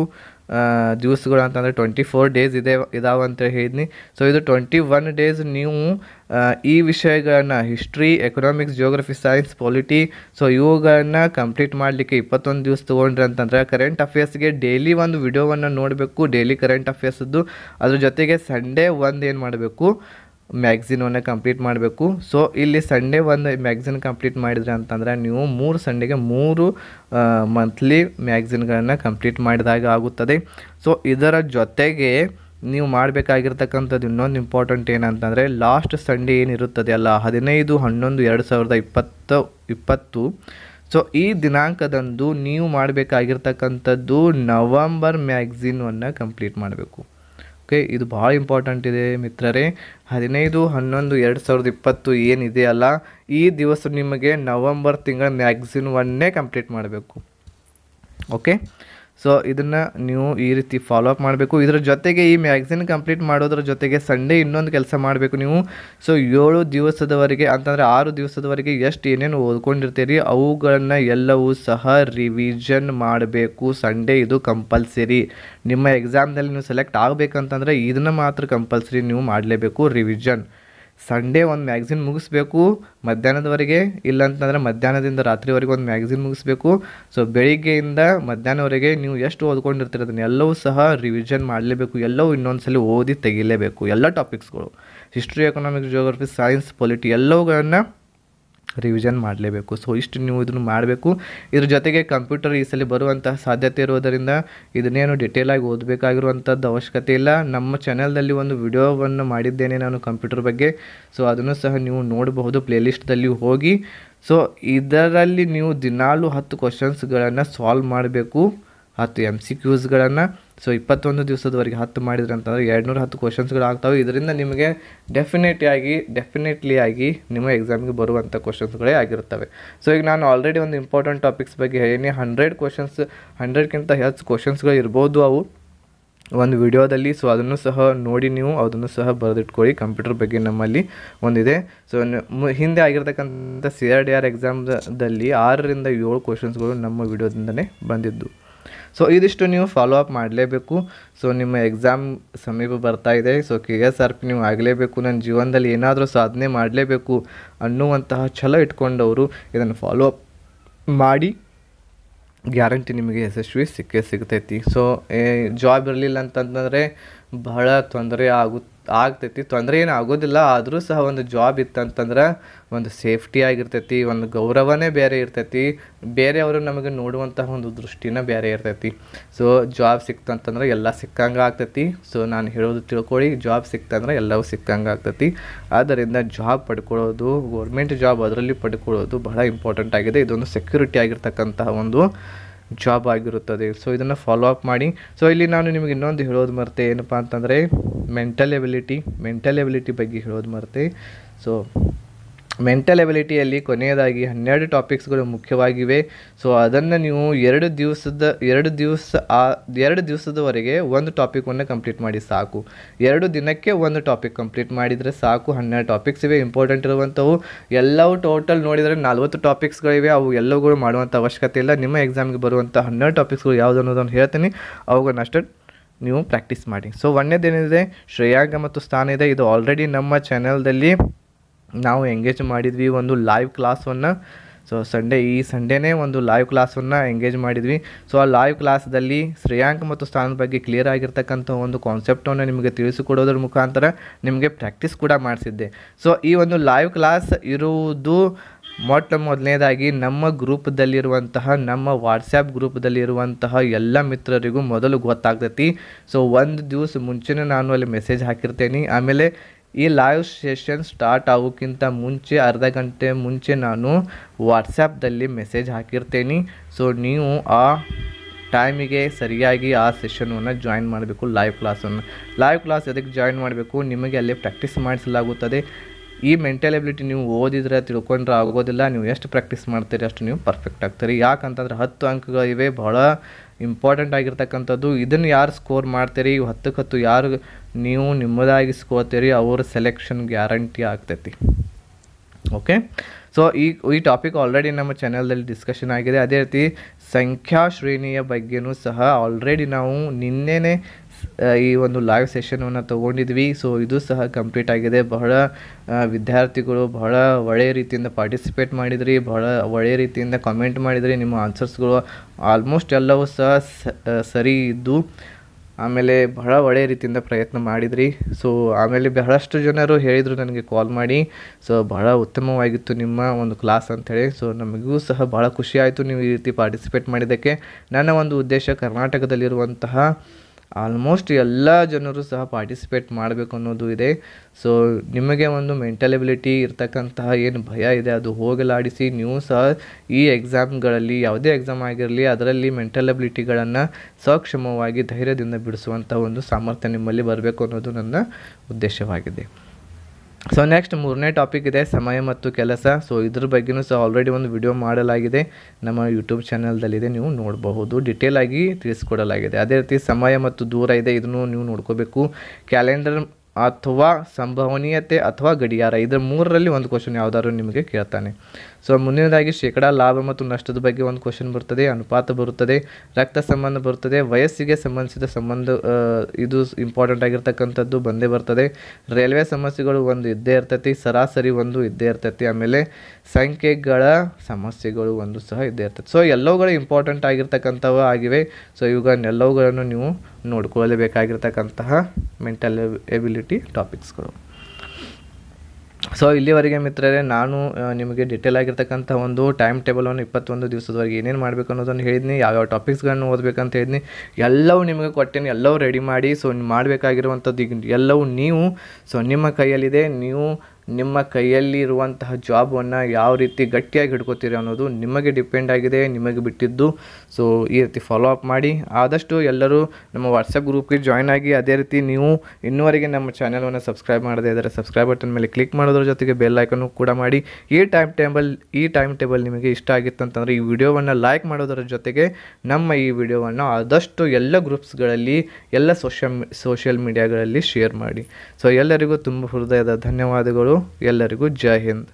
ಜ್ಯೂಸ್ಗಳು ಅಂತಂದರೆ ಟ್ವೆಂಟಿ ಫೋರ್ ಡೇಸ್ ಇದೆ ಇದಾವಂತ ಹೇಳಿದ್ನಿ ಸೊ ಇದು ಟ್ವೆಂಟಿ ಒನ್ ಡೇಸ್ ನೀವು ಈ ವಿಷಯಗಳನ್ನ history economics geography science polity so ಇವುಗಳನ್ನ ಕಂಪ್ಲೀಟ್ ಮಾಡಲಿಕ್ಕೆ ಇಪ್ಪತ್ತೊಂದು ದಿವಸ ತೊಗೊಂಡ್ರೆ ಅಂತಂದರೆ ಕರೆಂಟ್ ಅಫೇರ್ಸ್ಗೆ ಡೈಲಿ ಒಂದು ವಿಡಿಯೋವನ್ನು ನೋಡಬೇಕು ಡೈಲಿ ಕರೆಂಟ್ ಅಫೇರ್ಸದ್ದು ಅದ್ರ ಜೊತೆಗೆ ಸಂಡೇ ಒಂದು ಏನು ಮಾಡಬೇಕು ಮ್ಯಾಗ್ಝಿನ್ ಒಂದು ಕಂಪ್ಲೀಟ್ ಮಾಡಬೇಕು ಸೊ ಇಲ್ಲಿ ಸಂಡೇ ಒಂದು ಮ್ಯಾಗ್ಝಿನ್ ಕಂಪ್ಲೀಟ್ ಮಾಡಿದ್ರೆ ಅಂತಂದರೆ ನೀವು ಮೂರು ಸಂಡೆಗೆ ಮೂರು ಮಂತ್ಲಿ ಮ್ಯಾಗ್ಝಿನ್ಗಳನ್ನು ಕಂಪ್ಲೀಟ್ ಮಾಡಿದಾಗ ಆಗುತ್ತದೆ ಸೊ ಇದರ ಜೊತೆಗೆ ನೀವು ಮಾಡಬೇಕಾಗಿರ್ತಕ್ಕಂಥದ್ದು ಇನ್ನೊಂದು ಇಂಪಾರ್ಟೆಂಟ್ ಏನಂತಂದರೆ ಲಾಸ್ಟ್ ಸಂಡೇ ಏನಿರುತ್ತದೆ ಅಲ್ಲ ಹದಿನೈದು ಹನ್ನೊಂದು ಎರಡು ಸಾವಿರದ ಇಪ್ಪತ್ತು ಇಪ್ಪತ್ತು ಸೊ ಈ ದಿನಾಂಕದಂದು ನೀವು ಮಾಡಬೇಕಾಗಿರ್ತಕ್ಕಂಥದ್ದು ನವಂಬರ್ ಅನ್ನು ಕಂಪ್ಲೀಟ್ ಮಾಡಬೇಕು ಓಕೆ ಇದು ಭಾಳ ಇಂಪಾರ್ಟೆಂಟ್ ಇದೆ ಮಿತ್ರರೇ ಹದಿನೈದು ಹನ್ನೊಂದು ಎರಡು ಸಾವಿರದ ಇಪ್ಪತ್ತು ಅಲ್ಲ ಈ ದಿವಸ ನಿಮಗೆ ನವಂಬರ್ ತಿಂಗಳ ಮ್ಯಾಗ್ಝಿನ್ ಒನ್ನೇ ಕಂಪ್ಲೀಟ್ ಮಾಡಬೇಕು ಓಕೆ ಸೊ ಇದನ್ನು ನೀವು ಈ ರೀತಿ ಫಾಲೋ ಅಪ್ ಮಾಡಬೇಕು ಇದರ ಜೊತೆಗೆ ಈ ಮ್ಯಾಗ್ಝಿನ್ ಕಂಪ್ಲೀಟ್ ಮಾಡೋದ್ರ ಜೊತೆಗೆ ಸಂಡೇ ಇನ್ನೊಂದು ಕೆಲಸ ಮಾಡಬೇಕು ನೀವು ಸೊ ಏಳು ದಿವಸದವರೆಗೆ ಅಂತಂದರೆ ಆರು ದಿವಸದವರೆಗೆ ಎಷ್ಟು ಏನೇನು ಓದ್ಕೊಂಡಿರ್ತೀರಿ ಅವುಗಳನ್ನು ಎಲ್ಲವೂ ಸಹ ರಿವಿಷನ್ ಮಾಡಬೇಕು ಸಂಡೇ ಇದು ಕಂಪಲ್ಸರಿ ನಿಮ್ಮ ಎಕ್ಸಾಮ್ನಲ್ಲಿ ನೀವು ಸೆಲೆಕ್ಟ್ ಆಗಬೇಕಂತಂದರೆ ಇದನ್ನು ಮಾತ್ರ ಕಂಪಲ್ಸರಿ ನೀವು ಮಾಡಲೇಬೇಕು ರಿವಿಷನ್ ಸಂಡೇ ಒಂದು ಮ್ಯಾಗ್ಝಿನ್ ಮುಗಿಸ್ಬೇಕು ಮಧ್ಯಾಹ್ನದವರೆಗೆ ಇಲ್ಲಂತಂದರೆ ಮಧ್ಯಾಹ್ನದಿಂದ ರಾತ್ರಿವರೆಗೆ ಒಂದು ಮ್ಯಾಗ್ಝಿನ್ ಮುಗಿಸ್ಬೇಕು ಸೊ ಬೆಳಿಗ್ಗೆಯಿಂದ ಮಧ್ಯಾಹ್ನವರೆಗೆ ನೀವು ಎಷ್ಟು ಓದ್ಕೊಂಡಿರ್ತೀರ ಅದನ್ನು ಎಲ್ಲವೂ ಸಹ ರಿವಿಷನ್ ಮಾಡಲೇಬೇಕು ಎಲ್ಲವೂ ಇನ್ನೊಂದು ಸಲ ಓದಿ ತೆಗಿಲೇಬೇಕು ಎಲ್ಲ ಟಾಪಿಕ್ಸ್ಗಳು history economics geography science polity ಎಲ್ಲವುಗಳನ್ನು ರಿವಿಷನ್ ಮಾಡಲೇಬೇಕು ಸೊ ಇಷ್ಟು ನೀವು ಇದನ್ನು ಮಾಡಬೇಕು ಇದ್ರ ಜೊತೆಗೆ ಕಂಪ್ಯೂಟರ್ ಈ ಸಲ ಬರುವಂತಹ ಸಾಧ್ಯತೆ ಇರುವುದರಿಂದ ಇದನ್ನೇನು ಡಿಟೇಲಾಗಿ ಓದಬೇಕಾಗಿರುವಂಥದ್ದು ಅವಶ್ಯಕತೆ ಇಲ್ಲ ನಮ್ಮ ಚಾನಲ್ದಲ್ಲಿ ಒಂದು ವಿಡಿಯೋವನ್ನು ಮಾಡಿದ್ದೇನೆ ನಾನು ಕಂಪ್ಯೂಟರ್ ಬಗ್ಗೆ ಸೊ ಅದನ್ನು ಸಹ ನೀವು ನೋಡಬಹುದು ಪ್ಲೇಲಿಸ್ಟ್ದಲ್ಲಿ ಹೋಗಿ ಸೊ ಇದರಲ್ಲಿ ನೀವು ದಿನಾಲು ಹತ್ತು ಕ್ವಶನ್ಸ್ಗಳನ್ನು ಸಾಲ್ವ್ ಮಾಡಬೇಕು ಹತ್ತು ಎಮ್ ಸಿ ಕ್ಯೂಸ್ಗಳನ್ನು ಸೊ ಇಪ್ಪತ್ತೊಂದು ದಿವಸದವರೆಗೆ ಹತ್ತು ಮಾಡಿದ್ರೆ ಅಂತಂದರೆ ಎರಡು ನೂರ ಹತ್ತು ಕ್ವಶನ್ಸ್ಗಳು ಆಗ್ತಾವೆ ಇದರಿಂದ ನಿಮಗೆ ಡೆಫಿನೆಟ್ಲಿ ಆಗಿ ಡೆಫಿನೆಟ್ಲಿ ಆಗಿ ನಿಮ್ಮ ಎಕ್ಸಾಮ್ಗೆ ಬರುವಂಥ ಕ್ವಶನ್ಸ್ಗಳೇ ಆಗಿರುತ್ತವೆ ಸೊ ಈಗ ನಾನು ಆಲ್ರೆಡಿ ಒಂದು ಇಂಪಾರ್ಟೆಂಟ್ ಟಾಪಿಕ್ಸ್ ಬಗ್ಗೆ ಹೇಳಿ ಹಂಡ್ರೆಡ್ ಕ್ವಶನ್ಸ್ ಹಂಡ್ರೆಡ್ಕಿಂತ ಹೆಚ್ಚು ಕ್ವಶನ್ಸ್ಗಳು ಇರ್ಬೋದು ಅವು ಒಂದು ವಿಡಿಯೋದಲ್ಲಿ ಸೊ ಅದನ್ನು ಸಹ ನೋಡಿ ನೀವು ಅದನ್ನು ಸಹ ಬರೆದಿಟ್ಕೊಳ್ಳಿ ಕಂಪ್ಯೂಟರ್ ಬಗ್ಗೆ ನಮ್ಮಲ್ಲಿ ಒಂದಿದೆ ಸೊ ಹಿಂದೆ ಆಗಿರ್ತಕ್ಕಂಥ ಸಿ ಆರ್ ಡಿ ಆರ್ ಎಕ್ಸಾಮ್ದಲ್ಲಿ ಆರರಿಂದ ಏಳು ಕ್ವಶನ್ಸ್ಗಳು ನಮ್ಮ ವಿಡಿಯೋದಿಂದಲೇ ಬಂದಿದ್ದು ಸೊ ಇದಿಷ್ಟು ನೀವು ಫಾಲೋ ಅಪ್ ಮಾಡಲೇಬೇಕು ಸೊ ನಿಮ್ಮ ಎಕ್ಸಾಮ್ ಸಮೀಪ ಬರ್ತಾ ಇದೆ so K S R P ನೀವು ಆಗಲೇಬೇಕು ನನ್ನ ಜೀವನದಲ್ಲಿ ಏನಾದರೂ ಸಾಧನೆ ಮಾಡಲೇಬೇಕು ಅನ್ನುವಂತಹ ಛಲ ಇಟ್ಕೊಂಡವರು ಇದನ್ನು ಫಾಲೋ ಅಪ್ ಮಾಡಿ ಗ್ಯಾರಂಟಿ ನಿಮಗೆ ಯಶಸ್ವಿ ಸಿಕ್ಕೇ ಸಿಗ್ತೈತಿ ಸೊ ಜಾಬ್ ಇರಲಿಲ್ಲ ಅಂತಂದರೆ ಬಹಳ ತೊಂದರೆ ಆಗು ಆಗ್ತೈತಿ ತೊಂದರೆ ಏನು ಆಗೋದಿಲ್ಲ ಆದರೂ ಸಹ ಒಂದು ಜಾಬ್ ಇತ್ತಂತಂದ್ರೆ ಒಂದು ಸೇಫ್ಟಿ ಆಗಿರ್ತೈತಿ ಒಂದು ಗೌರವನೇ ಬೇರೆ ಇರ್ತೈತಿ ಬೇರೆಯವರು ನಮಗೆ ನೋಡುವಂತಹ ಒಂದು ದೃಷ್ಟಿನ ಬೇರೆ ಇರ್ತೈತಿ ಸೊ ಜಾಬ್ ಸಿಕ್ತಂತಂದ್ರೆ ಎಲ್ಲ ಸಿಕ್ಕಂಗೆ ಆಗ್ತೈತಿ ಸೊ ನಾನು ಹೇಳೋದು ತಿಳ್ಕೊಳ್ಳಿ ಜಾಬ್ ಸಿಕ್ತಂದ್ರೆ ಎಲ್ಲವೂ ಸಿಕ್ಕಂಗೆ ಆಗ್ತೈತಿ ಆದ್ದರಿಂದ ಜಾಬ್ ಪಡ್ಕೊಳ್ಳೋದು ಗೌರ್ಮೆಂಟ್ ಜಾಬ್ ಅದರಲ್ಲಿ ಪಡ್ಕೊಳ್ಳೋದು ಬಹಳ ಇಂಪಾರ್ಟೆಂಟ್ ಆಗಿದೆ ಇದೊಂದು ಸೆಕ್ಯೂರಿಟಿ ಆಗಿರ್ತಕ್ಕಂತಹ ಒಂದು ಜಾಬ್ ಆಗಿರುತ್ತದೆ ಸೊ ಇದನ್ನು ಫಾಲೋ ಅಪ್ ಮಾಡಿ ಸೊ ಇಲ್ಲಿ ನಾನು ನಿಮಗೆ ಇನ್ನೊಂದು ಹೇಳೋದು ಮರೆತೆ ಏನಪ್ಪ ಅಂತಂದರೆ ಮೆಂಟಲ್ ಎಬಿಲಿಟಿ ಮೆಂಟಲ್ ಎಬಿಲಿಟಿ ಬಗ್ಗೆ ಹೇಳೋದು ಮರೆತೆ ಸೊ ಮೆಂಟಲ್ ಎಬಿಲಿಟಿಯಲ್ಲಿ ಕೊನೆಯದಾಗಿ ಹನ್ನೆರಡು ಟಾಪಿಕ್ಸ್ಗಳು ಮುಖ್ಯವಾಗಿವೆ ಸೊ ಅದನ್ನು ನೀವು ಎರಡು ದಿವಸದ ಎರಡು ದಿವಸ ಆ ಎರಡು ದಿವಸದವರೆಗೆ ಒಂದು ಟಾಪಿಕನ್ನು ಕಂಪ್ಲೀಟ್ ಮಾಡಿ ಸಾಕು ಎರಡು ದಿನಕ್ಕೆ ಒಂದು ಟಾಪಿಕ್ ಕಂಪ್ಲೀಟ್ ಮಾಡಿದರೆ ಸಾಕು ಹನ್ನೆರಡು ಟಾಪಿಕ್ಸ್ ಇವೆ ಇಂಪಾರ್ಟೆಂಟ್ ಇರುವಂಥವು ಎಲ್ಲವೂ ಟೋಟಲ್ ನೋಡಿದರೆ ನಲ್ವತ್ತು ಟಾಪಿಕ್ಸ್ಗಳಿವೆ ಅವು ಎಲ್ಲವುಗಳು ಮಾಡುವಂಥ ಅವಶ್ಯಕತೆ ಇಲ್ಲ ನಿಮ್ಮ ಎಕ್ಸಾಮ್ಗೆ ಬರುವಂಥ ಹನ್ನೆರಡು ಟಾಪಿಕ್ಸ್ಗಳು ಯಾವುದು ಅನ್ನೋದನ್ನು ಹೇಳ್ತೀನಿ ಅಷ್ಟೇ ನೀವು ಪ್ರಾಕ್ಟೀಸ್ ಮಾಡಿ ಸೊ ಒಂದೇದೇನಿದೆ ಶ್ರೇಯಾಂಗ ಮತ್ತು ಸ್ಥಾನ ಇದೆ ಇದು ಆಲ್ರೆಡಿ ನಮ್ಮ ಚಾನಲ್ದಲ್ಲಿ ನಾವು ಎಂಗೇಜ್ ಮಾಡಿದ್ವಿ ಒಂದು ಲೈವ್ ಕ್ಲಾಸನ್ನು ಸೊ ಸಂಡೇ ಈ ಸಂಡೇನೇ ಒಂದು ಲೈವ್ ಕ್ಲಾಸನ್ನು ಎಂಗೇಜ್ ಮಾಡಿದ್ವಿ ಸೊ ಆ ಲೈವ್ ಕ್ಲಾಸ್ದಲ್ಲಿ ಶ್ರೇಯಾಂಕ್ ಮತ್ತು ಸ್ಥಾನದ ಬಗ್ಗೆ ಕ್ಲಿಯರ್ ಆಗಿರ್ತಕ್ಕಂಥ ಒಂದು ಕಾನ್ಸೆಪ್ಟನ್ನು ನಿಮಗೆ ತಿಳಿಸಿಕೊಡೋದ್ರ ಮುಖಾಂತರ ನಿಮಗೆ ಪ್ರಾಕ್ಟೀಸ್ ಕೂಡ ಮಾಡಿಸಿದ್ದೆ ಸೊ ಈ ಒಂದು ಲೈವ್ ಕ್ಲಾಸ್ ಇರುವುದು ಮೊಟ್ಟ ಮೊದಲನೇದಾಗಿ ನಮ್ಮ ಗ್ರೂಪ್ದಲ್ಲಿರುವಂತಹ ನಮ್ಮ ವಾಟ್ಸ್ಯಾಪ್ ಗ್ರೂಪ್ದಲ್ಲಿರುವಂತಹ ಎಲ್ಲ ಮಿತ್ರರಿಗೂ ಮೊದಲು ಗೊತ್ತಾಗ್ತೈತಿ ಸೊ ಒಂದು ದಿವಸ ಮುಂಚೆನೇ ನಾನು ಅಲ್ಲಿ ಮೆಸೇಜ್ ಹಾಕಿರ್ತೇನೆ ಆಮೇಲೆ ಈ ಲೈವ್ ಸೆಷನ್ ಸ್ಟಾರ್ಟ್ ಆಗೋಕ್ಕಿಂತ ಮುಂಚೆ ಅರ್ಧ ಗಂಟೆ ಮುಂಚೆ ನಾನು ವಾಟ್ಸ್ಯಾಪ್ದಲ್ಲಿ ಮೆಸೇಜ್ ಹಾಕಿರ್ತೇನೆ ಸೊ ನೀವು ಆ ಟೈಮಿಗೆ ಸರಿಯಾಗಿ ಆ ಸೆಷನನ್ನು ಜಾಯಿನ್ ಮಾಡಬೇಕು ಲೈವ್ ಕ್ಲಾಸನ್ನು ಲೈವ್ ಕ್ಲಾಸ್ ಎದಕ್ಕೆ ಜಾಯಿನ್ ಮಾಡಬೇಕು ನಿಮಗೆ ಅಲ್ಲಿ ಪ್ರಾಕ್ಟೀಸ್ ಮಾಡಿಸಲಾಗುತ್ತದೆ ಈ ಮೆಂಟಲ್ ಎಬಿಲಿಟಿ ನೀವು ಓದಿದ್ರೆ ತಿಳ್ಕೊಂಡ್ರೆ ಆಗೋದಿಲ್ಲ ನೀವು ಎಷ್ಟು ಪ್ರಾಕ್ಟೀಸ್ ಮಾಡ್ತೀರಿ ಅಷ್ಟು ನೀವು ಪರ್ಫೆಕ್ಟ್ ಆಗ್ತೀರಿ ಯಾಕಂತಂದ್ರೆ ಹತ್ತು ಅಂಕಗಳಿವೆ ಬಹಳ ಇಂಪಾರ್ಟೆಂಟ್ ಆಗಿರ್ತಕ್ಕಂಥದ್ದು ಇದನ್ನು ಯಾರು ಸ್ಕೋರ್ ಮಾಡ್ತೀರಿ ಹತ್ತಕ್ಕೆ ಹತ್ತು ಯಾರು ನೀವು ನಿಮ್ಮದಾಗಿ ಸ್ಕೋತೀರಿ ಅವ್ರ ಸೆಲೆಕ್ಷನ್ ಗ್ಯಾರಂಟಿ ಆಗ್ತೈತಿ ಓಕೆ ಸೊ ಈ ಈ ಟಾಪಿಕ್ ಆಲ್ರೆಡಿ ನಮ್ಮ ಚಾನಲ್ದಲ್ಲಿ ಡಿಸ್ಕಷನ್ ಆಗಿದೆ ಅದೇ ರೀತಿ ಸಂಖ್ಯಾ ಶ್ರೇಣಿಯ ಬಗ್ಗೆಯೂ ಸಹ ಆಲ್ರೆಡಿ ನಾವು ನಿನ್ನೆನೇ ಈ ಒಂದು ಲೈವ್ ಸೆಷನನ್ನು ತೊಗೊಂಡಿದ್ವಿ ಸೊ ಇದು ಸಹ ಕಂಪ್ಲೀಟ್ ಆಗಿದೆ ಬಹಳ ವಿದ್ಯಾರ್ಥಿಗಳು ಬಹಳ ಒಳ್ಳೆಯ ರೀತಿಯಿಂದ ಪಾರ್ಟಿಸಿಪೇಟ್ ಮಾಡಿದ್ರಿ ಬಹಳ ಒಳ್ಳೆಯ ರೀತಿಯಿಂದ ಕಮೆಂಟ್ ಮಾಡಿದ್ರಿ ನಿಮ್ಮ ಆನ್ಸರ್ಸ್ಗಳು ಆಲ್ಮೋಸ್ಟ್ ಎಲ್ಲವೂ ಸಹ ಸರಿ ಇದ್ದು ಆಮೇಲೆ ಬಹಳ ಒಳ್ಳೆಯ ರೀತಿಯಿಂದ ಪ್ರಯತ್ನ ಮಾಡಿದ್ರಿ ಸೊ ಆಮೇಲೆ ಬಹಳಷ್ಟು ಜನರು ಹೇಳಿದರು ನನಗೆ ಕಾಲ್ ಮಾಡಿ ಸೊ ಬಹಳ ಉತ್ತಮವಾಗಿತ್ತು ನಿಮ್ಮ ಒಂದು ಕ್ಲಾಸ್ ಅಂಥೇಳಿ ಸೊ ನಮಗೂ ಸಹ ಬಹಳ ಖುಷಿ ಆಯಿತು ನೀವು ಈ ರೀತಿ ಪಾರ್ಟಿಸಿಪೇಟ್ ಮಾಡಿದ್ದಕ್ಕೆ ನನ್ನ ಒಂದು ಉದ್ದೇಶ ಕರ್ನಾಟಕದಲ್ಲಿರುವಂತಹ ಆಲ್ಮೋಸ್ಟ್ ಎಲ್ಲ ಜನರು ಸಹ ಪಾರ್ಟಿಸಿಪೇಟ್ ಮಾಡಬೇಕು ಅನ್ನೋದು ಇದೆ ಸೊ ನಿಮಗೆ ಒಂದು ಮೆಂಟಲ್ ಎಬಿಲಿಟಿ ಇರ್ತಕ್ಕಂತಹ ಏನು ಭಯ ಇದೆ ಅದು ಹೋಗಲಾಡಿಸಿ ನೀವು ಸಹ ಈ ಎಕ್ಸಾಮ್ಗಳಲ್ಲಿ ಯಾವುದೇ ಎಕ್ಸಾಮ್ ಆಗಿರಲಿ ಅದರಲ್ಲಿ ಮೆಂಟಲ್ ಸಕ್ಷಮವಾಗಿ ಧೈರ್ಯದಿಂದ ಬಿಡಿಸುವಂಥ ಒಂದು ಸಾಮರ್ಥ್ಯ ನಿಮ್ಮಲ್ಲಿ ಬರಬೇಕು ಅನ್ನೋದು ನನ್ನ ಉದ್ದೇಶವಾಗಿದೆ ಸೊ ನೆಕ್ಸ್ಟ್ ಮೂರನೇ ಟಾಪಿಕ್ ಇದೆ ಸಮಯ ಮತ್ತು ಕೆಲಸ ಸೊ ಇದ್ರ ಬಗ್ಗೆಯೂ ಸಹ ಆಲ್ರೆಡಿ ಒಂದು ವಿಡಿಯೋ ಮಾಡಲಾಗಿದೆ ನಮ್ಮ ಯೂಟ್ಯೂಬ್ ಚಾನಲ್ದಲ್ಲಿದೆ ನೀವು ನೋಡಬಹುದು ಡಿಟೇಲ್ ಆಗಿ ತಿಳಿಸ್ಕೊಡಲಾಗಿದೆ ಅದೇ ರೀತಿ ಸಮಯ ಮತ್ತು ದೂರ ಇದೆ ಇದನ್ನು ನೀವು ನೋಡ್ಕೋಬೇಕು ಕ್ಯಾಲೆಂಡರ್ ಅಥವಾ ಸಂಭವನೀಯತೆ ಅಥವಾ ಗಡಿಯಾರ ಇದರ ಮೂರರಲ್ಲಿ ಒಂದು ಕ್ವಶನ್ ಯಾವುದಾದ್ರು ನಿಮಗೆ ಕೇಳ್ತಾನೆ ಸೊ ಮುಂದಿನದಾಗಿ ಶೇಕಡಾ ಲಾಭ ಮತ್ತು ನಷ್ಟದ ಬಗ್ಗೆ ಒಂದು ಕ್ವಶನ್ ಬರ್ತದೆ ಅನುಪಾತ ಬರುತ್ತದೆ ರಕ್ತ ಸಂಬಂಧ ಬರುತ್ತದೆ ವಯಸ್ಸಿಗೆ ಸಂಬಂಧಿಸಿದ ಸಂಬಂಧ ಇದು ಇಂಪಾರ್ಟೆಂಟ್ ಆಗಿರ್ತಕ್ಕಂಥದ್ದು ಬಂದೇ ಬರ್ತದೆ ರೈಲ್ವೆ ಸಮಸ್ಯೆಗಳು ಒಂದು ಇದ್ದೇ ಇರ್ತೈತಿ ಸರಾಸರಿ ಒಂದು ಇದ್ದೇ ಇರ್ತೈತಿ ಆಮೇಲೆ ಸಂಖ್ಯೆಗಳ ಸಮಸ್ಯೆಗಳು ಒಂದು ಸಹ ಇದ್ದೇ ಇರ್ತೈತಿ ಸೊ ಎಲ್ಲವುಗಳು ಇಂಪಾರ್ಟೆಂಟ್ ಆಗಿರ್ತಕ್ಕಂಥವು ಆಗಿವೆ ಸೊ ಇವುಗಳನ್ನೆಲ್ಲವುಗಳನ್ನು ನೀವು ನೋಡ್ಕೊಳ್ಳಬೇಕಾಗಿರ್ತಕ್ಕಂತಹ ಮೆಂಟಲ್ ಎಬಿಲಿಟಿ ಟಾಪಿಕ್ಸ್ಗಳು ಸೊ ಇಲ್ಲಿವರೆಗೆ ಮಿತ್ರರೇ ನಾನು ನಿಮಗೆ ಡಿಟೇಲ್ ಆಗಿರ್ತಕ್ಕಂಥ ಒಂದು ಟೈಮ್ ಟೇಬಲನ್ನು ಇಪ್ಪತ್ತೊಂದು ದಿವಸದವರೆಗೆ ಏನೇನು ಮಾಡಬೇಕು ಅನ್ನೋದನ್ನು ಹೇಳಿದ್ನಿ ಯಾವ್ಯಾವ ಟಾಪಿಕ್ಸ್ಗಳನ್ನು ಓದಬೇಕಂತ ಹೇಳಿದ್ನಿ ಎಲ್ಲವೂ ನಿಮಗೆ ಕೊಟ್ಟೇನೆ ಎಲ್ಲವೂ ರೆಡಿ ಮಾಡಿ ಸೊ ಮಾಡಬೇಕಾಗಿರುವಂಥದ್ದು ಎಲ್ಲವೂ ನೀವು ಸೊ ನಿಮ್ಮ ಕೈಯಲ್ಲಿದೆ ನೀವು ನಿಮ್ಮ ಕೈಯಲ್ಲಿ ಇರುವಂತಹ ಜಾಬನ್ನು ಯಾವ ರೀತಿ ಗಟ್ಟಿಯಾಗಿ ಹಿಡ್ಕೋತೀರಿ ಅನ್ನೋದು ನಿಮಗೆ ಡಿಪೆಂಡ್ ಆಗಿದೆ ನಿಮಗೆ ಬಿಟ್ಟಿದ್ದು ಸೊ ಈ ರೀತಿ ಫಾಲೋ ಅಪ್ ಮಾಡಿ ಆದಷ್ಟು ಎಲ್ಲರೂ ನಮ್ಮ ವಾಟ್ಸಪ್ ಗ್ರೂಪ್ಗೆ ಜಾಯ್ನ್ ಆಗಿ ಅದೇ ರೀತಿ ನೀವು ಇನ್ನುವರೆಗೆ ನಮ್ಮ ಚಾನಲನ್ನು ಸಬ್ಸ್ಕ್ರೈಬ್ ಮಾಡದೇ ಇದ್ದರೆ ಸಬ್ಸ್ಕ್ರೈಬ್ ಬಟನ್ ಮೇಲೆ ಕ್ಲಿಕ್ ಮಾಡೋದ್ರ ಜೊತೆಗೆ ಬೆಲ್ ಐಕನ್ನು ಕೂಡ ಮಾಡಿ ಈ ಟೈಮ್ ಟೇಬಲ್ ಈ ಟೈಮ್ ಟೇಬಲ್ ನಿಮಗೆ ಇಷ್ಟ ಆಗಿತ್ತು ಅಂತಂದರೆ ಈ ವಿಡಿಯೋವನ್ನು ಲೈಕ್ ಮಾಡೋದರ ಜೊತೆಗೆ ನಮ್ಮ ಈ ವಿಡಿಯೋವನ್ನು ಆದಷ್ಟು ಎಲ್ಲ ಗ್ರೂಪ್ಸ್ಗಳಲ್ಲಿ ಎಲ್ಲ ಸೋಷ್ಯಲ್ ಸೋಷಿಯಲ್ ಮೀಡಿಯಾಗಳಲ್ಲಿ ಶೇರ್ ಮಾಡಿ ಸೊ ಎಲ್ಲರಿಗೂ ತುಂಬ ಹೃದಯದ ಧನ್ಯವಾದಗಳು ಎಲ್ಲರಿಗೂ ಜೈ ಹಿಂದ್